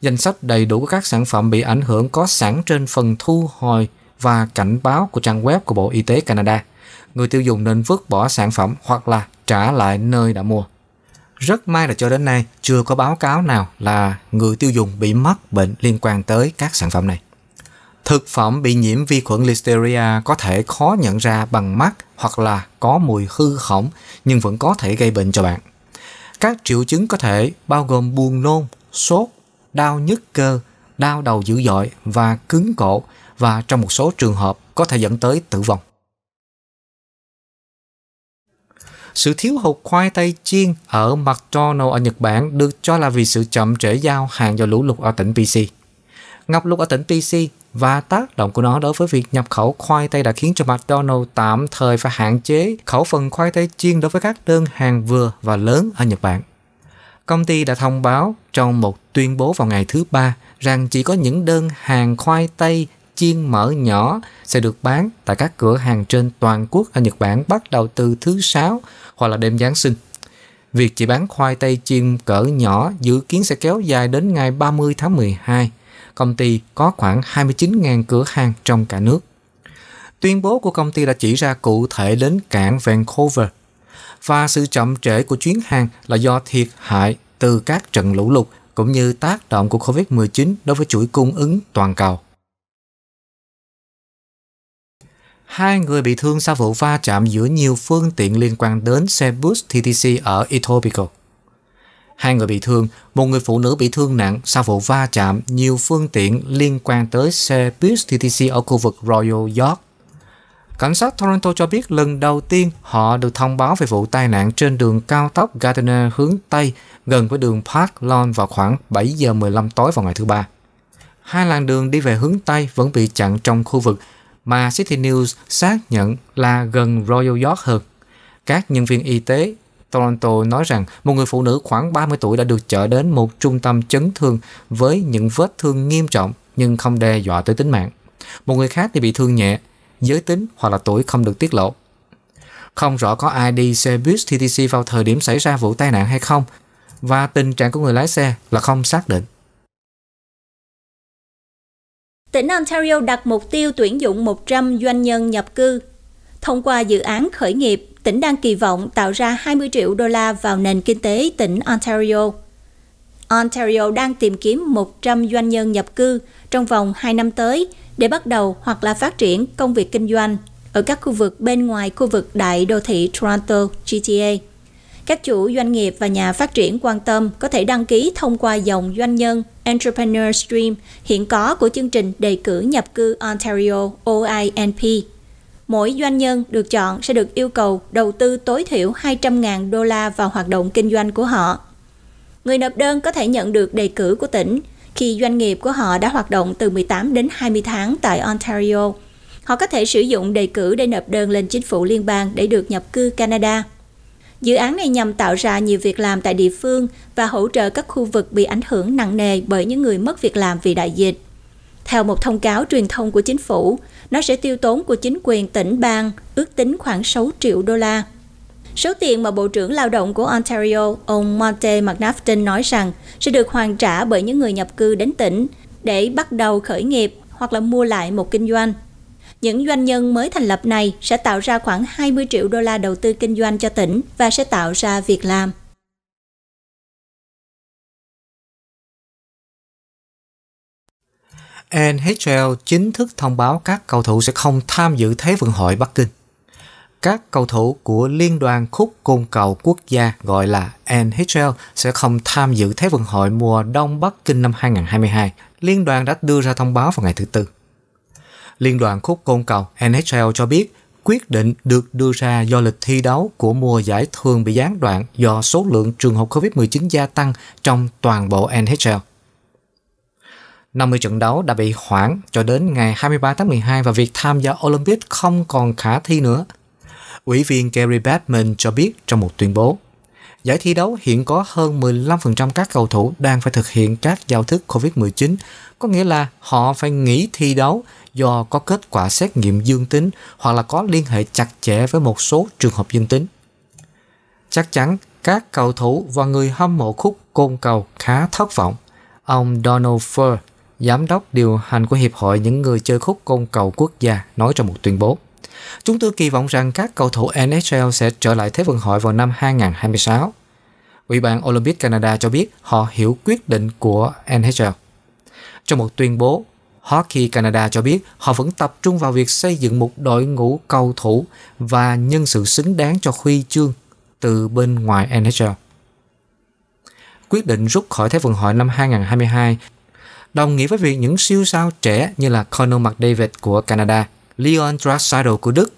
Danh sách đầy đủ các sản phẩm bị ảnh hưởng có sẵn trên phần thu hồi và cảnh báo của trang web của Bộ Y tế Canada. Người tiêu dùng nên vứt bỏ sản phẩm hoặc là trả lại nơi đã mua. Rất may là cho đến nay chưa có báo cáo nào là người tiêu dùng bị mắc bệnh liên quan tới các sản phẩm này. Thực phẩm bị nhiễm vi khuẩn Listeria có thể khó nhận ra bằng mắt hoặc là có mùi hư hỏng nhưng vẫn có thể gây bệnh cho bạn. Các triệu chứng có thể bao gồm buồn nôn, sốt, đau nhức cơ, đau đầu dữ dội và cứng cổ và trong một số trường hợp có thể dẫn tới tử vong. Sự thiếu hụt khoai tây chiên ở McDonald's ở Nhật Bản được cho là vì sự chậm trễ giao hàng do lũ lụt ở tỉnh PC. Ngập lụt ở tỉnh PC và tác động của nó đối với việc nhập khẩu khoai tây đã khiến cho McDonald's tạm thời phải hạn chế khẩu phần khoai tây chiên đối với các đơn hàng vừa và lớn ở Nhật Bản. Công ty đã thông báo trong một tuyên bố vào ngày thứ ba rằng chỉ có những đơn hàng khoai tây chiên mỡ nhỏ sẽ được bán tại các cửa hàng trên toàn quốc ở Nhật Bản bắt đầu từ thứ Sáu hoặc là đêm Giáng sinh. Việc chỉ bán khoai tây chiên cỡ nhỏ dự kiến sẽ kéo dài đến ngày 30 tháng 12. Công ty có khoảng 29.000 cửa hàng trong cả nước. Tuyên bố của công ty đã chỉ ra cụ thể đến cảng Vancouver và sự chậm trễ của chuyến hàng là do thiệt hại từ các trận lũ lụt cũng như tác động của COVID-19 đối với chuỗi cung ứng toàn cầu. Hai người bị thương sau vụ va chạm giữa nhiều phương tiện liên quan đến xe bus TTC ở Etobicoke. Hai người bị thương, một người phụ nữ bị thương nặng sau vụ va chạm nhiều phương tiện liên quan tới xe bus TTC ở khu vực Royal York. Cảnh sát Toronto cho biết lần đầu tiên họ được thông báo về vụ tai nạn trên đường cao tốc Gardiner hướng Tây gần với đường Park Lawn vào khoảng 7 giờ 15 tối vào ngày thứ Ba. Hai làn đường đi về hướng Tây vẫn bị chặn trong khu vực mà City News xác nhận là gần Royal York hơn. Các nhân viên y tế Toronto nói rằng một người phụ nữ khoảng 30 tuổi đã được chở đến một trung tâm chấn thương với những vết thương nghiêm trọng nhưng không đe dọa tới tính mạng. Một người khác thì bị thương nhẹ, giới tính hoặc là tuổi không được tiết lộ. Không rõ có ai đi xe bus TTC vào thời điểm xảy ra vụ tai nạn hay không và tình trạng của người lái xe là không xác định. Tỉnh Ontario đặt mục tiêu tuyển dụng 100 doanh nhân nhập cư. Thông qua dự án khởi nghiệp, tỉnh đang kỳ vọng tạo ra 20 triệu đô la vào nền kinh tế tỉnh Ontario. Ontario đang tìm kiếm 100 doanh nhân nhập cư trong vòng 2 năm tới để bắt đầu hoặc là phát triển công việc kinh doanh ở các khu vực bên ngoài khu vực đại đô thị Toronto, GTA. Các chủ doanh nghiệp và nhà phát triển quan tâm có thể đăng ký thông qua dòng doanh nhân Entrepreneur Stream hiện có của chương trình đề cử nhập cư Ontario OINP. Mỗi doanh nhân được chọn sẽ được yêu cầu đầu tư tối thiểu 200.000 đô la vào hoạt động kinh doanh của họ. Người nộp đơn có thể nhận được đề cử của tỉnh khi doanh nghiệp của họ đã hoạt động từ 18 đến 20 tháng tại Ontario. Họ có thể sử dụng đề cử để nộp đơn lên chính phủ liên bang để được nhập cư Canada. Dự án này nhằm tạo ra nhiều việc làm tại địa phương và hỗ trợ các khu vực bị ảnh hưởng nặng nề bởi những người mất việc làm vì đại dịch. Theo một thông cáo truyền thông của chính phủ, nó sẽ tiêu tốn của chính quyền tỉnh bang ước tính khoảng 6 triệu đô la. Số tiền mà Bộ trưởng Lao động của Ontario, ông Monte McNaughton nói rằng sẽ được hoàn trả bởi những người nhập cư đến tỉnh để bắt đầu khởi nghiệp hoặc là mua lại một kinh doanh. Những doanh nhân mới thành lập này sẽ tạo ra khoảng 20 triệu đô la đầu tư kinh doanh cho tỉnh và sẽ tạo ra việc làm. NHL chính thức thông báo các cầu thủ sẽ không tham dự Thế vận hội Bắc Kinh. Các cầu thủ của Liên đoàn khúc côn cầu quốc gia gọi là NHL sẽ không tham dự Thế vận hội mùa đông Bắc Kinh năm 2022. Liên đoàn đã đưa ra thông báo vào ngày thứ Tư. Liên đoàn khúc côn cầu NHL cho biết quyết định được đưa ra do lịch thi đấu của mùa giải thường bị gián đoạn do số lượng trường hợp COVID-19 gia tăng trong toàn bộ NHL. 50 trận đấu đã bị hoãn cho đến ngày 23 tháng 12 và việc tham gia Olympic không còn khả thi nữa. Ủy viên Gary Batman cho biết trong một tuyên bố. Giải thi đấu hiện có hơn 15% các cầu thủ đang phải thực hiện các giao thức COVID-19, có nghĩa là họ phải nghỉ thi đấu do có kết quả xét nghiệm dương tính hoặc là có liên hệ chặt chẽ với một số trường hợp dương tính. Chắc chắn các cầu thủ và người hâm mộ khúc côn cầu khá thất vọng. Ông Donald Fur, giám đốc điều hành của Hiệp hội những người chơi khúc côn cầu quốc gia, nói trong một tuyên bố. Chúng tôi kỳ vọng rằng các cầu thủ NHL sẽ trở lại Thế vận hội vào năm 2026. Ủy ban Olympic Canada cho biết họ hiểu quyết định của NHL. Trong một tuyên bố, Hockey Canada cho biết họ vẫn tập trung vào việc xây dựng một đội ngũ cầu thủ và nhân sự xứng đáng cho huy chương từ bên ngoài NHL. Quyết định rút khỏi Thế vận hội năm 2022 đồng nghĩa với việc những siêu sao trẻ như là Connor McDavid của Canada – Leon Draisaitl của Đức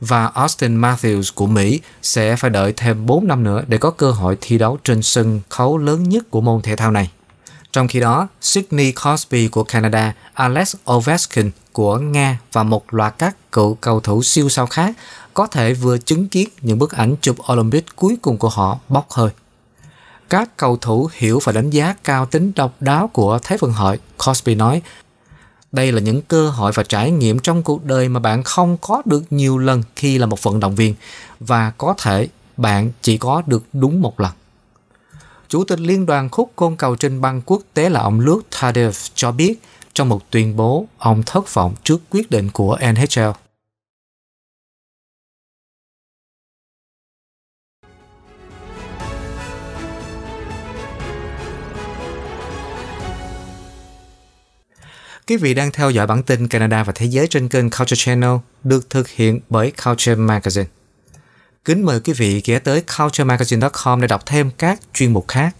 và Austin Matthews của Mỹ sẽ phải đợi thêm 4 năm nữa để có cơ hội thi đấu trên sân khấu lớn nhất của môn thể thao này. Trong khi đó, Sidney Crosby của Canada, Alex Ovechkin của Nga và một loạt các cựu cầu thủ siêu sao khác có thể vừa chứng kiến những bức ảnh chụp Olympic cuối cùng của họ bốc hơi. Các cầu thủ hiểu và đánh giá cao tính độc đáo của Thế vận hội, Crosby nói, đây là những cơ hội và trải nghiệm trong cuộc đời mà bạn không có được nhiều lần khi là một vận động viên và có thể bạn chỉ có được đúng một lần. Chủ tịch Liên đoàn khúc côn cầu trên băng quốc tế là ông Luke Tadev cho biết trong một tuyên bố ông thất vọng trước quyết định của NHL. Quý vị đang theo dõi bản tin Canada và Thế giới trên kênh Culture Channel được thực hiện bởi Culture Magazine. Kính mời quý vị ghé tới culturemagazine.com để đọc thêm các chuyên mục khác.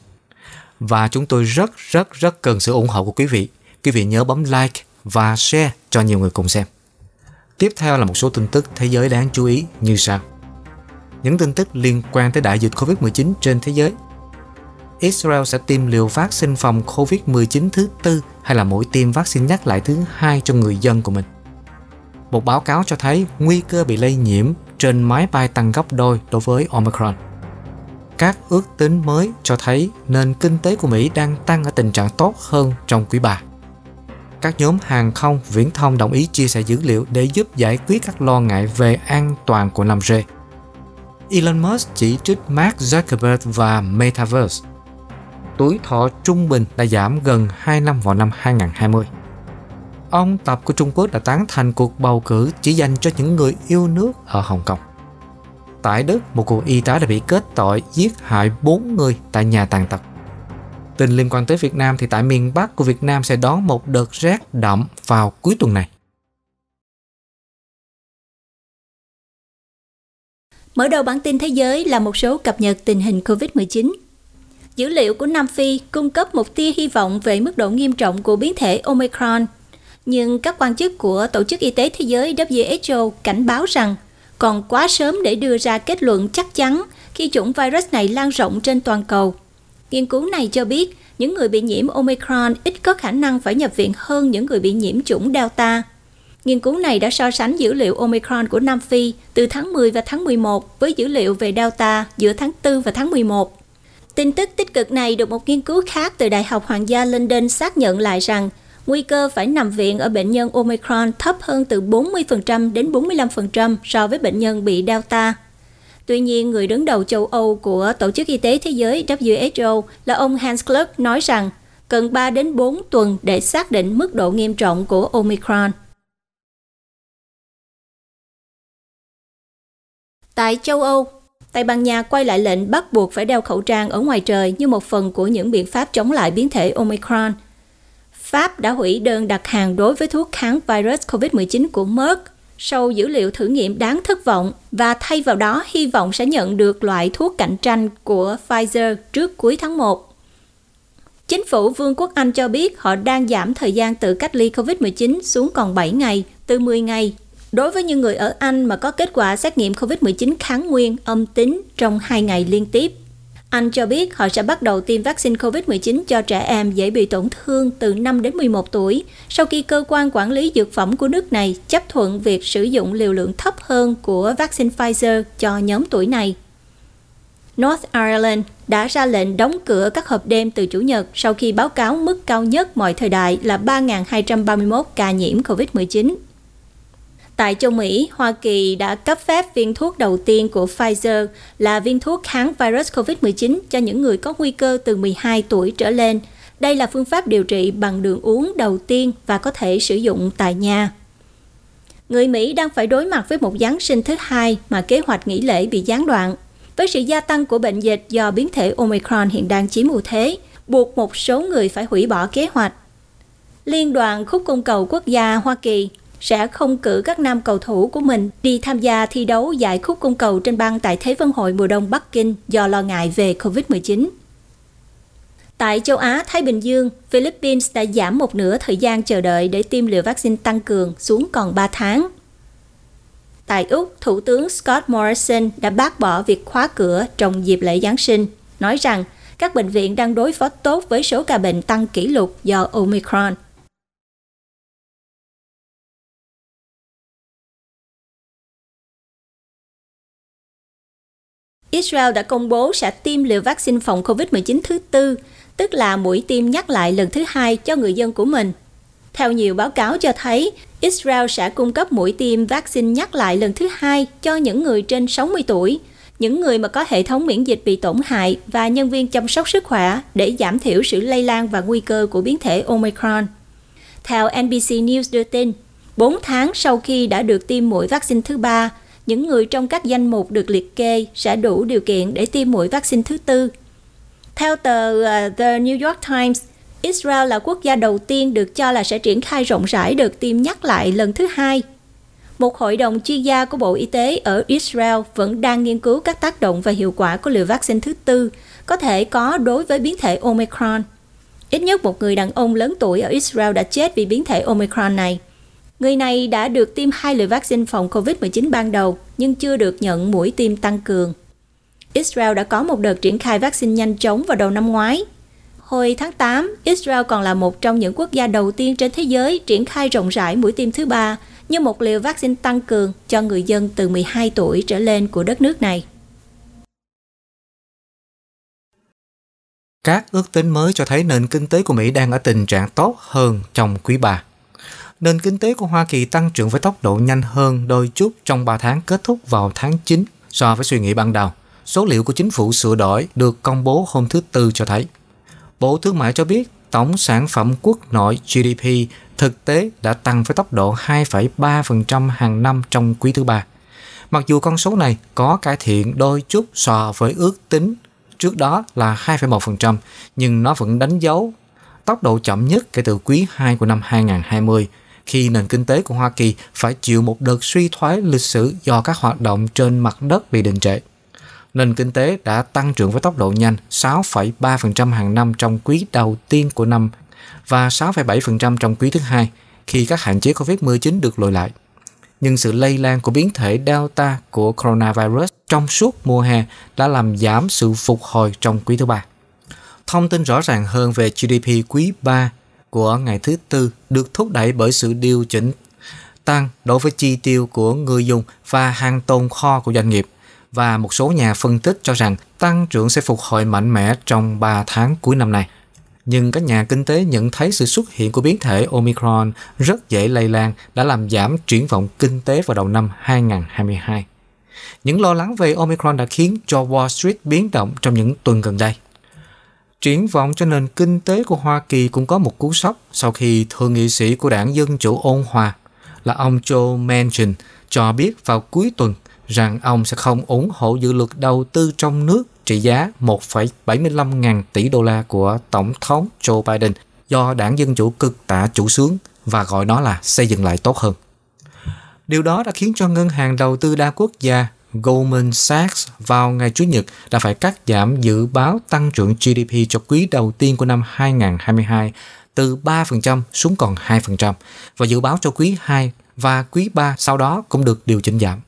Và chúng tôi rất rất rất cần sự ủng hộ của quý vị. Quý vị nhớ bấm like và share cho nhiều người cùng xem. Tiếp theo là một số tin tức thế giới đáng chú ý như sau. Những tin tức liên quan tới đại dịch Covid-19 trên thế giới – Israel sẽ tiêm liều vaccine phòng COVID-19 thứ tư hay là mũi tiêm vaccine nhắc lại thứ hai cho người dân của mình. Một báo cáo cho thấy nguy cơ bị lây nhiễm trên máy bay tăng gấp đôi đối với Omicron. Các ước tính mới cho thấy nền kinh tế của Mỹ đang tăng ở tình trạng tốt hơn trong quý 3 các nhóm hàng không, viễn thông đồng ý chia sẻ dữ liệu để giúp giải quyết các lo ngại về an toàn của 5G. Elon Musk chỉ trích Mark Zuckerberg và Metaverse tuổi thọ trung bình đã giảm gần 2 năm vào năm 2020. Ông Tập của Trung Quốc đã tán thành cuộc bầu cử chỉ dành cho những người yêu nước ở Hồng Kông. Tại Đức, một cụ y tá đã bị kết tội giết hại 4 người tại nhà tàn tật. Tin liên quan tới Việt Nam thì tại miền Bắc của Việt Nam sẽ đón một đợt rét đậm vào cuối tuần này. Mở đầu bản tin thế giới là một số cập nhật tình hình COVID-19 dữ liệu của Nam Phi cung cấp một tia hy vọng về mức độ nghiêm trọng của biến thể Omicron. Nhưng các quan chức của Tổ chức Y tế Thế giới WHO cảnh báo rằng còn quá sớm để đưa ra kết luận chắc chắn khi chủng virus này lan rộng trên toàn cầu. Nghiên cứu này cho biết những người bị nhiễm Omicron ít có khả năng phải nhập viện hơn những người bị nhiễm chủng Delta. Nghiên cứu này đã so sánh dữ liệu Omicron của Nam Phi từ tháng 10 và tháng 11 với dữ liệu về Delta giữa tháng 4 và tháng 11. Tin tức tích cực này được một nghiên cứu khác từ Đại học Hoàng gia London xác nhận lại rằng nguy cơ phải nằm viện ở bệnh nhân Omicron thấp hơn từ 40% đến 45% so với bệnh nhân bị Delta. Tuy nhiên, người đứng đầu châu Âu của Tổ chức Y tế Thế giới WHO là ông Hans Kluck nói rằng cần 3 đến 4 tuần để xác định mức độ nghiêm trọng của Omicron. Tại châu Âu, Tây Ban Nha quay lại lệnh bắt buộc phải đeo khẩu trang ở ngoài trời như một phần của những biện pháp chống lại biến thể Omicron. Pháp đã hủy đơn đặt hàng đối với thuốc kháng virus COVID-19 của Merck sau dữ liệu thử nghiệm đáng thất vọng và thay vào đó hy vọng sẽ nhận được loại thuốc cạnh tranh của Pfizer trước cuối tháng 1. Chính phủ Vương quốc Anh cho biết họ đang giảm thời gian tự cách ly COVID-19 xuống còn 7 ngày, từ 10 ngày Đối với những người ở Anh mà có kết quả xét nghiệm COVID-19 kháng nguyên âm tính trong 2 ngày liên tiếp, anh cho biết họ sẽ bắt đầu tiêm vaccine COVID-19 cho trẻ em dễ bị tổn thương từ 5 đến 11 tuổi sau khi cơ quan quản lý dược phẩm của nước này chấp thuận việc sử dụng liều lượng thấp hơn của vaccine Pfizer cho nhóm tuổi này. North Ireland đã ra lệnh đóng cửa các hộp đêm từ Chủ nhật sau khi báo cáo mức cao nhất mọi thời đại là 3.231 ca nhiễm COVID-19. Tại châu Mỹ, Hoa Kỳ đã cấp phép viên thuốc đầu tiên của Pfizer là viên thuốc kháng virus COVID-19 cho những người có nguy cơ từ 12 tuổi trở lên. Đây là phương pháp điều trị bằng đường uống đầu tiên và có thể sử dụng tại nhà. Người Mỹ đang phải đối mặt với một Giáng sinh thứ hai mà kế hoạch nghỉ lễ bị gián đoạn. Với sự gia tăng của bệnh dịch do biến thể Omicron hiện đang chiếm ưu thế, buộc một số người phải hủy bỏ kế hoạch. Liên đoàn Khúc cung cầu Quốc gia Hoa Kỳ sẽ không cử các nam cầu thủ của mình đi tham gia thi đấu giải khúc cung cầu trên băng tại Thế vận hội mùa đông Bắc Kinh do lo ngại về Covid-19. Tại châu Á, Thái Bình Dương, Philippines đã giảm một nửa thời gian chờ đợi để tiêm liều vaccine tăng cường xuống còn 3 tháng. Tại Úc, Thủ tướng Scott Morrison đã bác bỏ việc khóa cửa trong dịp lễ Giáng sinh, nói rằng các bệnh viện đang đối phó tốt với số ca bệnh tăng kỷ lục do Omicron – Israel đã công bố sẽ tiêm liều vaccine phòng COVID-19 thứ tư, tức là mũi tiêm nhắc lại lần thứ hai cho người dân của mình. Theo nhiều báo cáo cho thấy, Israel sẽ cung cấp mũi tiêm vaccine nhắc lại lần thứ hai cho những người trên 60 tuổi, những người mà có hệ thống miễn dịch bị tổn hại và nhân viên chăm sóc sức khỏe để giảm thiểu sự lây lan và nguy cơ của biến thể Omicron. Theo NBC News đưa tin, 4 tháng sau khi đã được tiêm mũi vaccine thứ ba, những người trong các danh mục được liệt kê sẽ đủ điều kiện để tiêm mũi vaccine thứ tư. Theo tờ ờ, The New York Times, Israel là quốc gia đầu tiên được cho là sẽ triển khai rộng rãi được tiêm nhắc lại lần thứ hai. Một hội đồng chuyên gia của Bộ Y tế ở Israel vẫn đang nghiên cứu các tác động và hiệu quả của liều vaccine thứ tư có thể có đối với biến thể Omicron. Ít nhất một người đàn ông lớn tuổi ở Israel đã chết vì biến thể Omicron này – Người này đã được tiêm hai liều vaccine phòng COVID-19 ban đầu nhưng chưa được nhận mũi tiêm tăng cường. Israel đã có một đợt triển khai vaccine nhanh chóng vào đầu năm ngoái. Hồi tháng 8, Israel còn là một trong những quốc gia đầu tiên trên thế giới triển khai rộng rãi mũi tiêm thứ ba như một liều vaccine tăng cường cho người dân từ 12 tuổi trở lên của đất nước này. Các ước tính mới cho thấy nền kinh tế của Mỹ đang ở tình trạng tốt hơn trong quý 3 nền kinh tế của Hoa Kỳ tăng trưởng với tốc độ nhanh hơn đôi chút trong 3 tháng kết thúc vào tháng 9 so với suy nghĩ ban đầu. Số liệu của chính phủ sửa đổi được công bố hôm thứ Tư cho thấy. Bộ Thương mại cho biết tổng sản phẩm quốc nội GDP thực tế đã tăng với tốc độ 2,3% hàng năm trong quý thứ ba. Mặc dù con số này có cải thiện đôi chút so với ước tính trước đó là 2,1%, nhưng nó vẫn đánh dấu tốc độ chậm nhất kể từ quý 2 của năm 2020 khi nền kinh tế của Hoa Kỳ phải chịu một đợt suy thoái lịch sử do các hoạt động trên mặt đất bị đình trệ. Nền kinh tế đã tăng trưởng với tốc độ nhanh 6,3% hàng năm trong quý đầu tiên của năm và 6,7% trong quý thứ hai khi các hạn chế COVID-19 được lùi lại. Nhưng sự lây lan của biến thể Delta của coronavirus trong suốt mùa hè đã làm giảm sự phục hồi trong quý thứ ba. Thông tin rõ ràng hơn về GDP quý 3 của ngày thứ tư được thúc đẩy bởi sự điều chỉnh tăng đối với chi tiêu của người dùng và hàng tồn kho của doanh nghiệp và một số nhà phân tích cho rằng tăng trưởng sẽ phục hồi mạnh mẽ trong 3 tháng cuối năm này Nhưng các nhà kinh tế nhận thấy sự xuất hiện của biến thể Omicron rất dễ lây lan đã làm giảm triển vọng kinh tế vào đầu năm 2022. Những lo lắng về Omicron đã khiến cho Wall Street biến động trong những tuần gần đây. Triển vọng cho nền kinh tế của Hoa Kỳ cũng có một cú sốc sau khi thượng nghị sĩ của đảng Dân Chủ ôn hòa là ông Joe Manchin cho biết vào cuối tuần rằng ông sẽ không ủng hộ dự luật đầu tư trong nước trị giá 1,75 ngàn tỷ đô la của Tổng thống Joe Biden do đảng Dân Chủ cực tả chủ sướng và gọi nó là xây dựng lại tốt hơn. Điều đó đã khiến cho ngân hàng đầu tư đa quốc gia Goldman Sachs vào ngày Chủ nhật đã phải cắt giảm dự báo tăng trưởng GDP cho quý đầu tiên của năm 2022 từ 3% xuống còn 2% và dự báo cho quý 2 và quý 3 sau đó cũng được điều chỉnh giảm.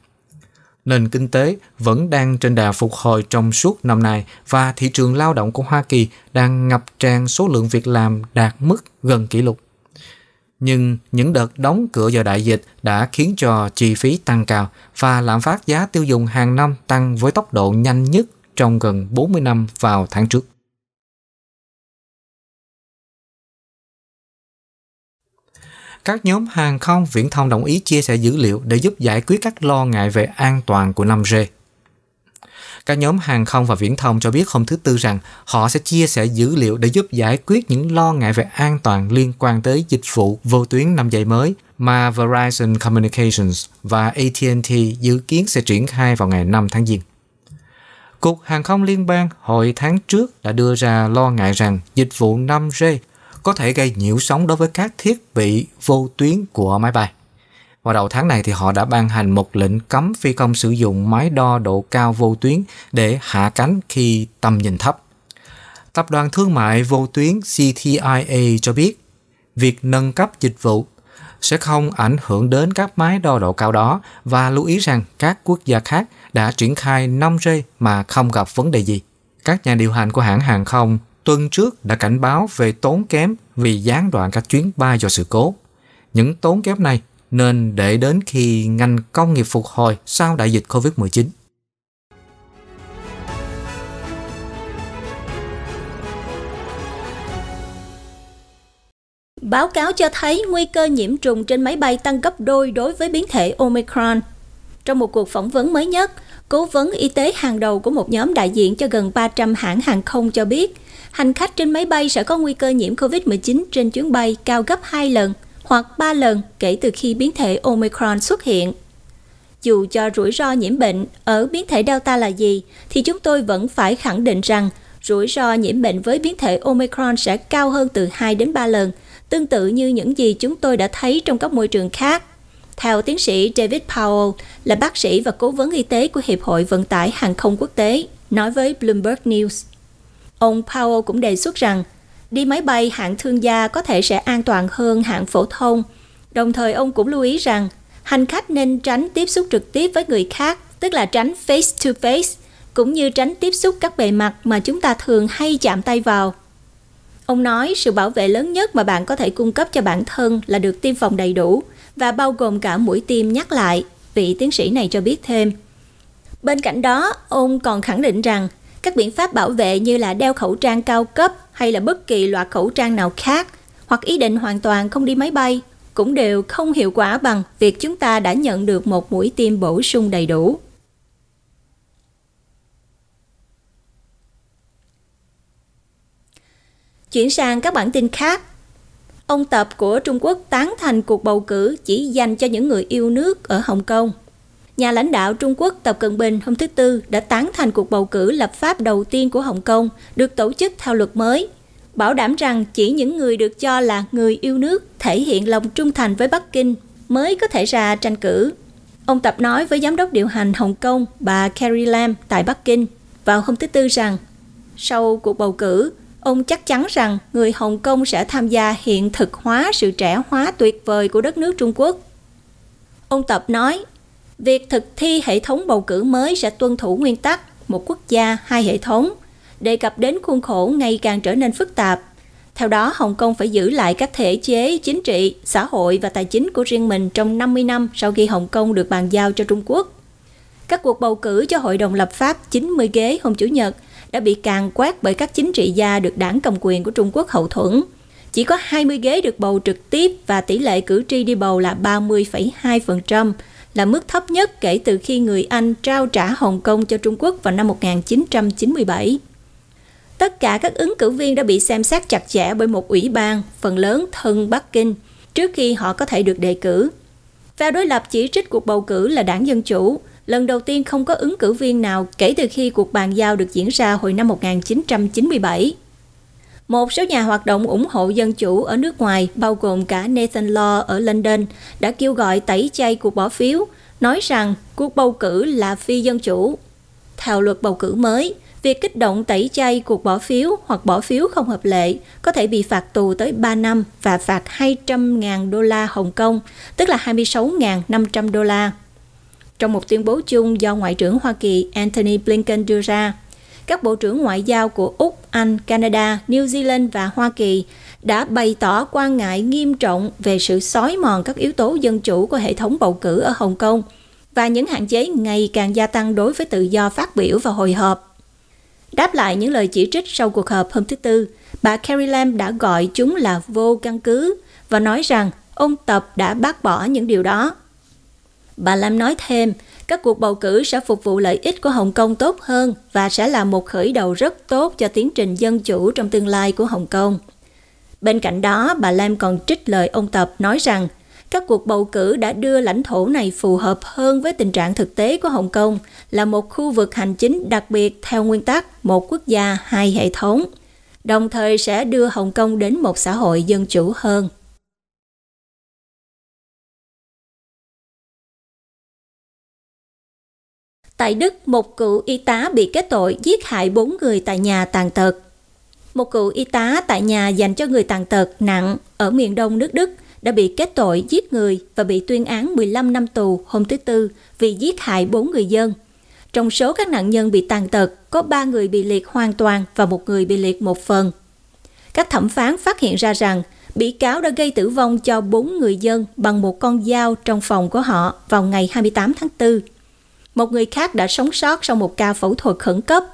Nền kinh tế vẫn đang trên đà phục hồi trong suốt năm nay và thị trường lao động của Hoa Kỳ đang ngập tràn số lượng việc làm đạt mức gần kỷ lục. Nhưng những đợt đóng cửa do đại dịch đã khiến cho chi phí tăng cao và lạm phát giá tiêu dùng hàng năm tăng với tốc độ nhanh nhất trong gần 40 năm vào tháng trước. Các nhóm hàng không viễn thông đồng ý chia sẻ dữ liệu để giúp giải quyết các lo ngại về an toàn của 5G các nhóm hàng không và viễn thông cho biết hôm thứ Tư rằng họ sẽ chia sẻ dữ liệu để giúp giải quyết những lo ngại về an toàn liên quan tới dịch vụ vô tuyến năm dây mới mà Verizon Communications và AT&T dự kiến sẽ triển khai vào ngày 5 tháng Giêng. Cục Hàng không Liên bang hồi tháng trước đã đưa ra lo ngại rằng dịch vụ 5G có thể gây nhiễu sóng đối với các thiết bị vô tuyến của máy bay. Vào đầu tháng này thì họ đã ban hành một lệnh cấm phi công sử dụng máy đo độ cao vô tuyến để hạ cánh khi tầm nhìn thấp. Tập đoàn thương mại vô tuyến CTIA cho biết, việc nâng cấp dịch vụ sẽ không ảnh hưởng đến các máy đo độ cao đó và lưu ý rằng các quốc gia khác đã triển khai 5G mà không gặp vấn đề gì. Các nhà điều hành của hãng hàng không tuần trước đã cảnh báo về tốn kém vì gián đoạn các chuyến bay do sự cố. Những tốn kém này nên để đến khi ngành công nghiệp phục hồi sau đại dịch Covid-19. Báo cáo cho thấy nguy cơ nhiễm trùng trên máy bay tăng gấp đôi đối với biến thể Omicron. Trong một cuộc phỏng vấn mới nhất, cố vấn y tế hàng đầu của một nhóm đại diện cho gần 300 hãng hàng không cho biết, hành khách trên máy bay sẽ có nguy cơ nhiễm COVID-19 trên chuyến bay cao gấp 2 lần – hoặc 3 lần kể từ khi biến thể Omicron xuất hiện. Dù cho rủi ro nhiễm bệnh ở biến thể Delta là gì, thì chúng tôi vẫn phải khẳng định rằng rủi ro nhiễm bệnh với biến thể Omicron sẽ cao hơn từ 2 đến 3 lần, tương tự như những gì chúng tôi đã thấy trong các môi trường khác. Theo tiến sĩ David Powell, là bác sĩ và cố vấn y tế của Hiệp hội Vận tải Hàng không Quốc tế, nói với Bloomberg News. Ông Powell cũng đề xuất rằng đi máy bay hạng thương gia có thể sẽ an toàn hơn hạng phổ thông. Đồng thời ông cũng lưu ý rằng hành khách nên tránh tiếp xúc trực tiếp với người khác, tức là tránh face to face, cũng như tránh tiếp xúc các bề mặt mà chúng ta thường hay chạm tay vào. Ông nói sự bảo vệ lớn nhất mà bạn có thể cung cấp cho bản thân là được tiêm phòng đầy đủ và bao gồm cả mũi tiêm nhắc lại, vị tiến sĩ này cho biết thêm. Bên cạnh đó, ông còn khẳng định rằng các biện pháp bảo vệ như là đeo khẩu trang cao cấp hay là bất kỳ loại khẩu trang nào khác hoặc ý định hoàn toàn không đi máy bay cũng đều không hiệu quả bằng việc chúng ta đã nhận được một mũi tiêm bổ sung đầy đủ. Chuyển sang các bản tin khác. Ông Tập của Trung Quốc tán thành cuộc bầu cử chỉ dành cho những người yêu nước ở Hồng Kông nhà lãnh đạo Trung Quốc Tập Cận Bình hôm thứ Tư đã tán thành cuộc bầu cử lập pháp đầu tiên của Hồng Kông được tổ chức theo luật mới, bảo đảm rằng chỉ những người được cho là người yêu nước thể hiện lòng trung thành với Bắc Kinh mới có thể ra tranh cử. Ông Tập nói với giám đốc điều hành Hồng Kông bà Carrie Lam tại Bắc Kinh vào hôm thứ Tư rằng sau cuộc bầu cử, ông chắc chắn rằng người Hồng Kông sẽ tham gia hiện thực hóa sự trẻ hóa tuyệt vời của đất nước Trung Quốc. Ông Tập nói Việc thực thi hệ thống bầu cử mới sẽ tuân thủ nguyên tắc một quốc gia, hai hệ thống, đề cập đến khuôn khổ ngày càng trở nên phức tạp. Theo đó, Hồng Kông phải giữ lại các thể chế chính trị, xã hội và tài chính của riêng mình trong 50 năm sau khi Hồng Kông được bàn giao cho Trung Quốc. Các cuộc bầu cử cho Hội đồng lập pháp 90 ghế hôm Chủ nhật đã bị càng quát bởi các chính trị gia được đảng cầm quyền của Trung Quốc hậu thuẫn. Chỉ có 20 ghế được bầu trực tiếp và tỷ lệ cử tri đi bầu là 30,2%, là mức thấp nhất kể từ khi người Anh trao trả Hồng Kông cho Trung Quốc vào năm 1997. Tất cả các ứng cử viên đã bị xem xét chặt chẽ bởi một ủy ban, phần lớn thân Bắc Kinh, trước khi họ có thể được đề cử. Phe đối lập chỉ trích cuộc bầu cử là đảng Dân Chủ, lần đầu tiên không có ứng cử viên nào kể từ khi cuộc bàn giao được diễn ra hồi năm 1997. Một số nhà hoạt động ủng hộ dân chủ ở nước ngoài, bao gồm cả Nathan Law ở London, đã kêu gọi tẩy chay cuộc bỏ phiếu, nói rằng cuộc bầu cử là phi dân chủ. Theo luật bầu cử mới, việc kích động tẩy chay cuộc bỏ phiếu hoặc bỏ phiếu không hợp lệ có thể bị phạt tù tới 3 năm và phạt 200.000 đô la Hồng Kông, tức là 26.500 đô la. Trong một tuyên bố chung do Ngoại trưởng Hoa Kỳ Antony Blinken đưa ra, các bộ trưởng ngoại giao của Úc, Anh, Canada, New Zealand và Hoa Kỳ đã bày tỏ quan ngại nghiêm trọng về sự xói mòn các yếu tố dân chủ của hệ thống bầu cử ở Hồng Kông và những hạn chế ngày càng gia tăng đối với tự do phát biểu và hồi họp. Đáp lại những lời chỉ trích sau cuộc họp hôm thứ Tư, bà Carrie Lam đã gọi chúng là vô căn cứ và nói rằng ông Tập đã bác bỏ những điều đó. Bà Lam nói thêm, các cuộc bầu cử sẽ phục vụ lợi ích của Hồng Kông tốt hơn và sẽ là một khởi đầu rất tốt cho tiến trình dân chủ trong tương lai của Hồng Kông. Bên cạnh đó, bà Lam còn trích lời ông Tập nói rằng các cuộc bầu cử đã đưa lãnh thổ này phù hợp hơn với tình trạng thực tế của Hồng Kông là một khu vực hành chính đặc biệt theo nguyên tắc một quốc gia hai hệ thống, đồng thời sẽ đưa Hồng Kông đến một xã hội dân chủ hơn. Tại Đức, một cựu y tá bị kết tội giết hại bốn người tại nhà tàn tật. Một cựu y tá tại nhà dành cho người tàn tật nặng ở miền đông nước Đức đã bị kết tội giết người và bị tuyên án 15 năm tù hôm thứ Tư vì giết hại bốn người dân. Trong số các nạn nhân bị tàn tật, có ba người bị liệt hoàn toàn và một người bị liệt một phần. Các thẩm phán phát hiện ra rằng bị cáo đã gây tử vong cho bốn người dân bằng một con dao trong phòng của họ vào ngày 28 tháng 4 một người khác đã sống sót sau một ca phẫu thuật khẩn cấp.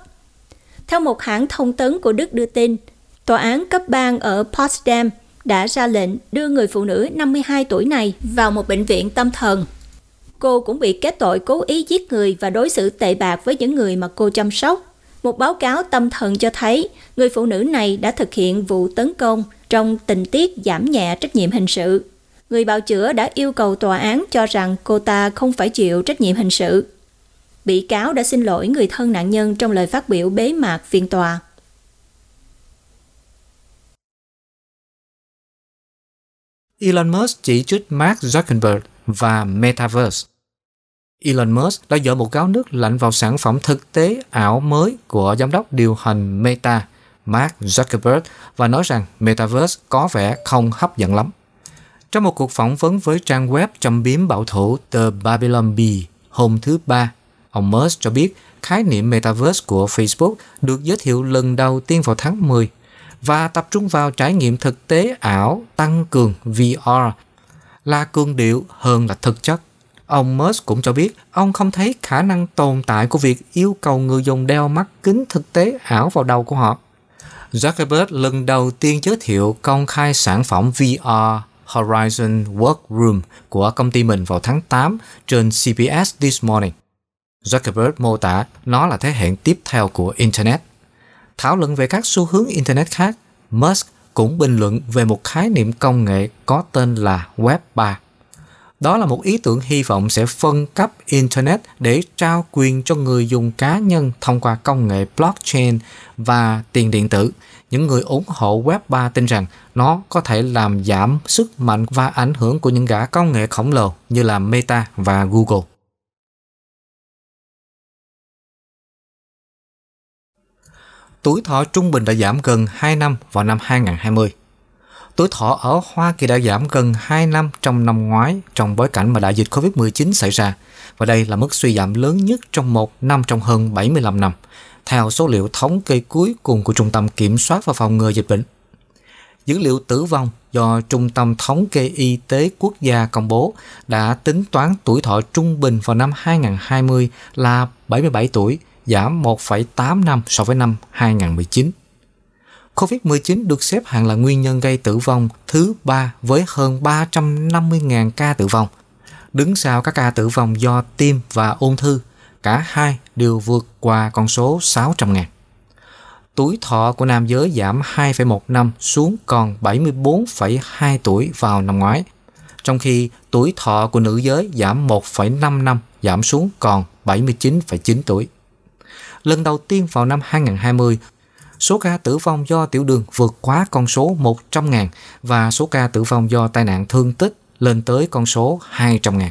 Theo một hãng thông tấn của Đức đưa tin, tòa án cấp bang ở Potsdam đã ra lệnh đưa người phụ nữ 52 tuổi này vào một bệnh viện tâm thần. Cô cũng bị kết tội cố ý giết người và đối xử tệ bạc với những người mà cô chăm sóc. Một báo cáo tâm thần cho thấy người phụ nữ này đã thực hiện vụ tấn công trong tình tiết giảm nhẹ trách nhiệm hình sự. Người bào chữa đã yêu cầu tòa án cho rằng cô ta không phải chịu trách nhiệm hình sự bị cáo đã xin lỗi người thân nạn nhân trong lời phát biểu bế mạc phiên tòa. Elon Musk chỉ trích Mark Zuckerberg và Metaverse. Elon Musk đã dỡ một gáo nước lạnh vào sản phẩm thực tế ảo mới của giám đốc điều hành Meta, Mark Zuckerberg, và nói rằng Metaverse có vẻ không hấp dẫn lắm. Trong một cuộc phỏng vấn với trang web châm biếm bảo thủ The Babylon Bee hôm thứ Ba, Ông Musk cho biết khái niệm Metaverse của Facebook được giới thiệu lần đầu tiên vào tháng 10 và tập trung vào trải nghiệm thực tế ảo tăng cường VR là cương điệu hơn là thực chất. Ông Musk cũng cho biết ông không thấy khả năng tồn tại của việc yêu cầu người dùng đeo mắt kính thực tế ảo vào đầu của họ. Zuckerberg lần đầu tiên giới thiệu công khai sản phẩm VR Horizon Workroom của công ty mình vào tháng 8 trên CBS This Morning. Zuckerberg mô tả nó là thế hệ tiếp theo của Internet. Thảo luận về các xu hướng Internet khác, Musk cũng bình luận về một khái niệm công nghệ có tên là Web 3. Đó là một ý tưởng hy vọng sẽ phân cấp Internet để trao quyền cho người dùng cá nhân thông qua công nghệ blockchain và tiền điện tử. Những người ủng hộ Web 3 tin rằng nó có thể làm giảm sức mạnh và ảnh hưởng của những gã công nghệ khổng lồ như là Meta và Google. tuổi thọ trung bình đã giảm gần 2 năm vào năm 2020. Tuổi thọ ở Hoa Kỳ đã giảm gần 2 năm trong năm ngoái trong bối cảnh mà đại dịch COVID-19 xảy ra, và đây là mức suy giảm lớn nhất trong một năm trong hơn 75 năm, theo số liệu thống kê cuối cùng của Trung tâm Kiểm soát và Phòng ngừa Dịch bệnh. Dữ liệu tử vong do Trung tâm Thống kê Y tế Quốc gia công bố đã tính toán tuổi thọ trung bình vào năm 2020 là 77 tuổi, giảm 1,8 năm so với năm 2019. COVID-19 được xếp hạng là nguyên nhân gây tử vong thứ ba với hơn 350.000 ca tử vong. Đứng sau các ca tử vong do tim và ung thư, cả hai đều vượt qua con số 600.000. Tuổi thọ của nam giới giảm 2,1 năm xuống còn 74,2 tuổi vào năm ngoái, trong khi tuổi thọ của nữ giới giảm 1,5 năm giảm xuống còn 79,9 tuổi lần đầu tiên vào năm 2020. Số ca tử vong do tiểu đường vượt quá con số 100.000 và số ca tử vong do tai nạn thương tích lên tới con số 200.000.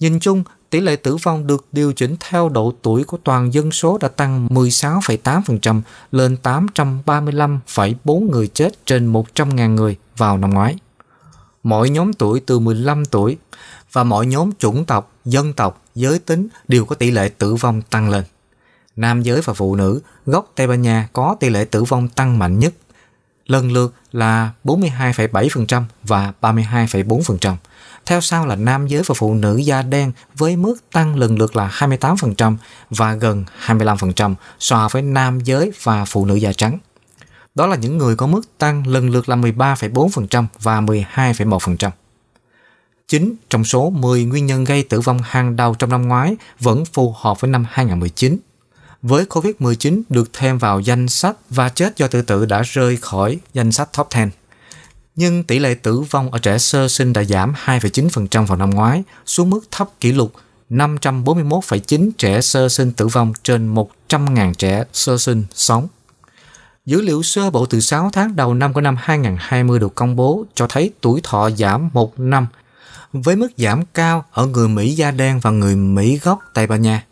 Nhìn chung, tỷ lệ tử vong được điều chỉnh theo độ tuổi của toàn dân số đã tăng 16,8% lên 835,4 người chết trên 100.000 người vào năm ngoái. mọi nhóm tuổi từ 15 tuổi và mọi nhóm chủng tộc, dân tộc, giới tính đều có tỷ lệ tử vong tăng lên nam giới và phụ nữ gốc Tây Ban Nha có tỷ lệ tử vong tăng mạnh nhất, lần lượt là 42,7% và 32,4%. Theo sau là nam giới và phụ nữ da đen với mức tăng lần lượt là 28% và gần 25% so với nam giới và phụ nữ da trắng. Đó là những người có mức tăng lần lượt là 13,4% và 12,1%. Chính trong số 10 nguyên nhân gây tử vong hàng đầu trong năm ngoái vẫn phù hợp với năm 2019 với COVID-19 được thêm vào danh sách và chết do tự tử đã rơi khỏi danh sách top 10. Nhưng tỷ lệ tử vong ở trẻ sơ sinh đã giảm 2,9% vào năm ngoái, xuống mức thấp kỷ lục 541,9 trẻ sơ sinh tử vong trên 100.000 trẻ sơ sinh sống. Dữ liệu sơ bộ từ 6 tháng đầu năm của năm 2020 được công bố cho thấy tuổi thọ giảm 1 năm, với mức giảm cao ở người Mỹ da đen và người Mỹ gốc Tây Ban Nha.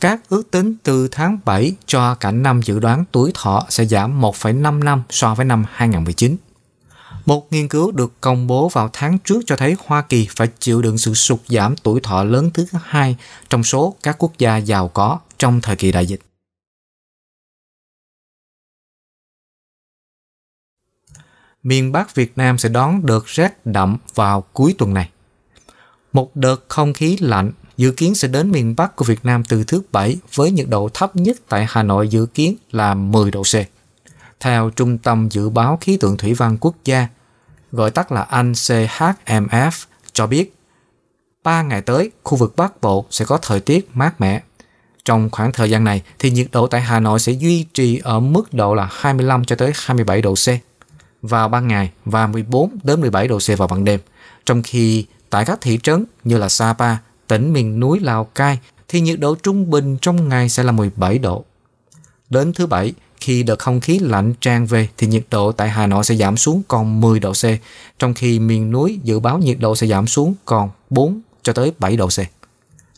Các ước tính từ tháng 7 cho cả năm dự đoán tuổi thọ sẽ giảm 1,5 năm so với năm 2019. Một nghiên cứu được công bố vào tháng trước cho thấy Hoa Kỳ phải chịu đựng sự sụt giảm tuổi thọ lớn thứ hai trong số các quốc gia giàu có trong thời kỳ đại dịch. Miền Bắc Việt Nam sẽ đón đợt rét đậm vào cuối tuần này. Một đợt không khí lạnh dự kiến sẽ đến miền Bắc của Việt Nam từ thứ Bảy với nhiệt độ thấp nhất tại Hà Nội dự kiến là 10 độ C. Theo Trung tâm Dự báo Khí tượng Thủy văn Quốc gia, gọi tắt là Anh CHMF, cho biết 3 ngày tới, khu vực Bắc Bộ sẽ có thời tiết mát mẻ. Trong khoảng thời gian này thì nhiệt độ tại Hà Nội sẽ duy trì ở mức độ là 25 cho tới 27 độ C vào ban ngày và 14 đến 17 độ C vào ban đêm, trong khi tại các thị trấn như là Sapa, tỉnh miền núi Lào Cai thì nhiệt độ trung bình trong ngày sẽ là 17 độ. Đến thứ Bảy, khi đợt không khí lạnh tràn về thì nhiệt độ tại Hà Nội sẽ giảm xuống còn 10 độ C, trong khi miền núi dự báo nhiệt độ sẽ giảm xuống còn 4 cho tới 7 độ C.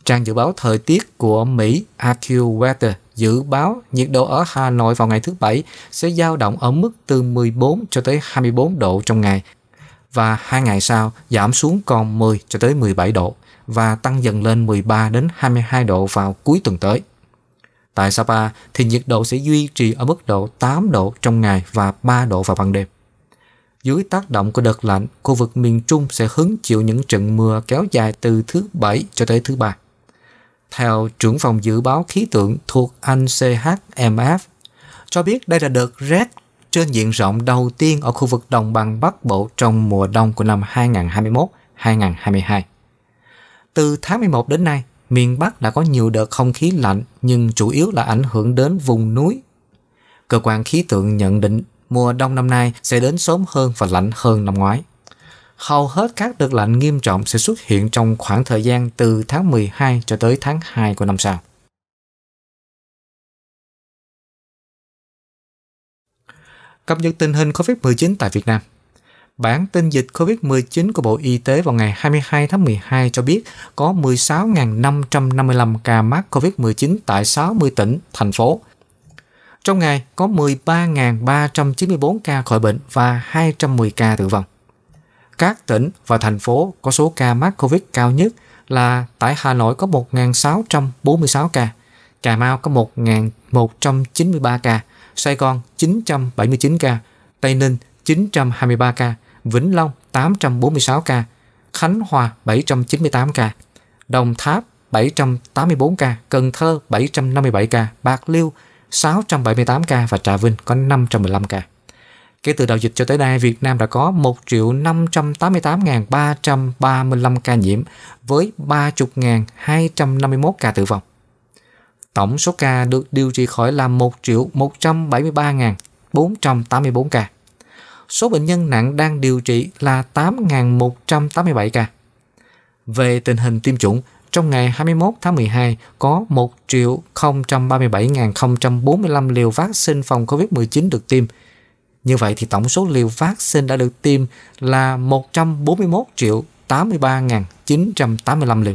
Trang dự báo thời tiết của Mỹ AccuWeather dự báo nhiệt độ ở Hà Nội vào ngày thứ Bảy sẽ dao động ở mức từ 14 cho tới 24 độ trong ngày và hai ngày sau giảm xuống còn 10 cho tới 17 độ và tăng dần lên 13 đến 22 độ vào cuối tuần tới. Tại Sapa thì nhiệt độ sẽ duy trì ở mức độ 8 độ trong ngày và 3 độ vào ban đêm. Dưới tác động của đợt lạnh, khu vực miền Trung sẽ hứng chịu những trận mưa kéo dài từ thứ Bảy cho tới thứ Ba. Theo trưởng phòng dự báo khí tượng thuộc Anh CHMF, cho biết đây là đợt rét trên diện rộng đầu tiên ở khu vực đồng bằng Bắc Bộ trong mùa đông của năm 2021-2022 từ tháng 11 đến nay, miền Bắc đã có nhiều đợt không khí lạnh nhưng chủ yếu là ảnh hưởng đến vùng núi. Cơ quan khí tượng nhận định mùa đông năm nay sẽ đến sớm hơn và lạnh hơn năm ngoái. Hầu hết các đợt lạnh nghiêm trọng sẽ xuất hiện trong khoảng thời gian từ tháng 12 cho tới tháng 2 của năm sau. Cập nhật tình hình COVID-19 tại Việt Nam Bản tin dịch COVID-19 của Bộ Y tế vào ngày 22 tháng 12 cho biết có 16.555 ca mắc COVID-19 tại 60 tỉnh, thành phố. Trong ngày có 13.394 ca khỏi bệnh và 210 ca tử vong. Các tỉnh và thành phố có số ca mắc COVID cao nhất là tại Hà Nội có 1.646 ca, Cà Mau có 1.193 ca, Sài Gòn 979 ca, Tây Ninh 923 ca, Vĩnh Long 846 ca, Khánh Hòa 798 ca, Đồng Tháp 784 ca, Cần Thơ 757 ca, Bạc Liêu 678 ca và Trà Vinh có 515 ca. Kể từ đầu dịch cho tới nay, Việt Nam đã có 1.588.335 ca nhiễm với 30.251 ca tử vong. Tổng số ca được điều trị khỏi là 1.173.484 ca số bệnh nhân nặng đang điều trị là 8.187 ca. Về tình hình tiêm chủng, trong ngày 21 tháng 12 có 1 triệu 037.045 liều vaccine phòng COVID-19 được tiêm. Như vậy thì tổng số liều vaccine đã được tiêm là 141 triệu 83.985 liều.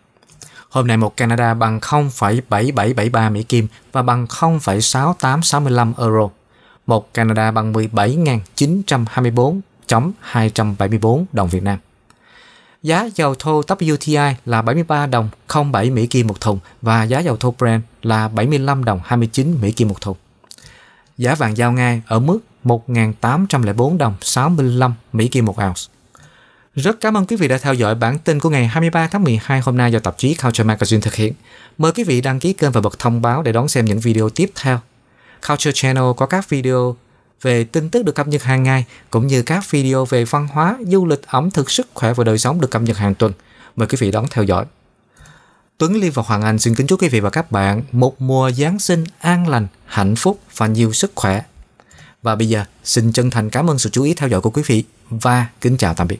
Hôm nay một Canada bằng 0,7773 Mỹ Kim và bằng 0,6865 euro. Một Canada bằng 17.924.274 đồng Việt Nam. Giá dầu thô WTI là 73 đồng 07 Mỹ Kim một thùng và giá dầu thô Brent là 75 đồng 29 Mỹ Kim một thùng. Giá vàng giao ngay ở mức 1.804 đồng 65 Mỹ Kim một ounce. Rất cảm ơn quý vị đã theo dõi bản tin của ngày 23 tháng 12 hôm nay do tạp chí Culture Magazine thực hiện. Mời quý vị đăng ký kênh và bật thông báo để đón xem những video tiếp theo. Culture Channel có các video về tin tức được cập nhật hàng ngày cũng như các video về văn hóa, du lịch, ẩm thực, sức khỏe và đời sống được cập nhật hàng tuần. Mời quý vị đón theo dõi. Tuấn Liên và Hoàng Anh xin kính chúc quý vị và các bạn một mùa Giáng sinh an lành, hạnh phúc và nhiều sức khỏe. Và bây giờ, xin chân thành cảm ơn sự chú ý theo dõi của quý vị và kính chào tạm biệt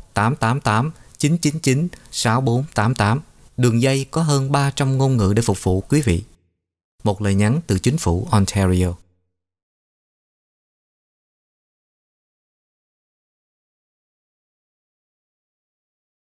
888 999 6488. Đường dây có hơn 300 ngôn ngữ để phục vụ quý vị. Một lời nhắn từ chính phủ Ontario.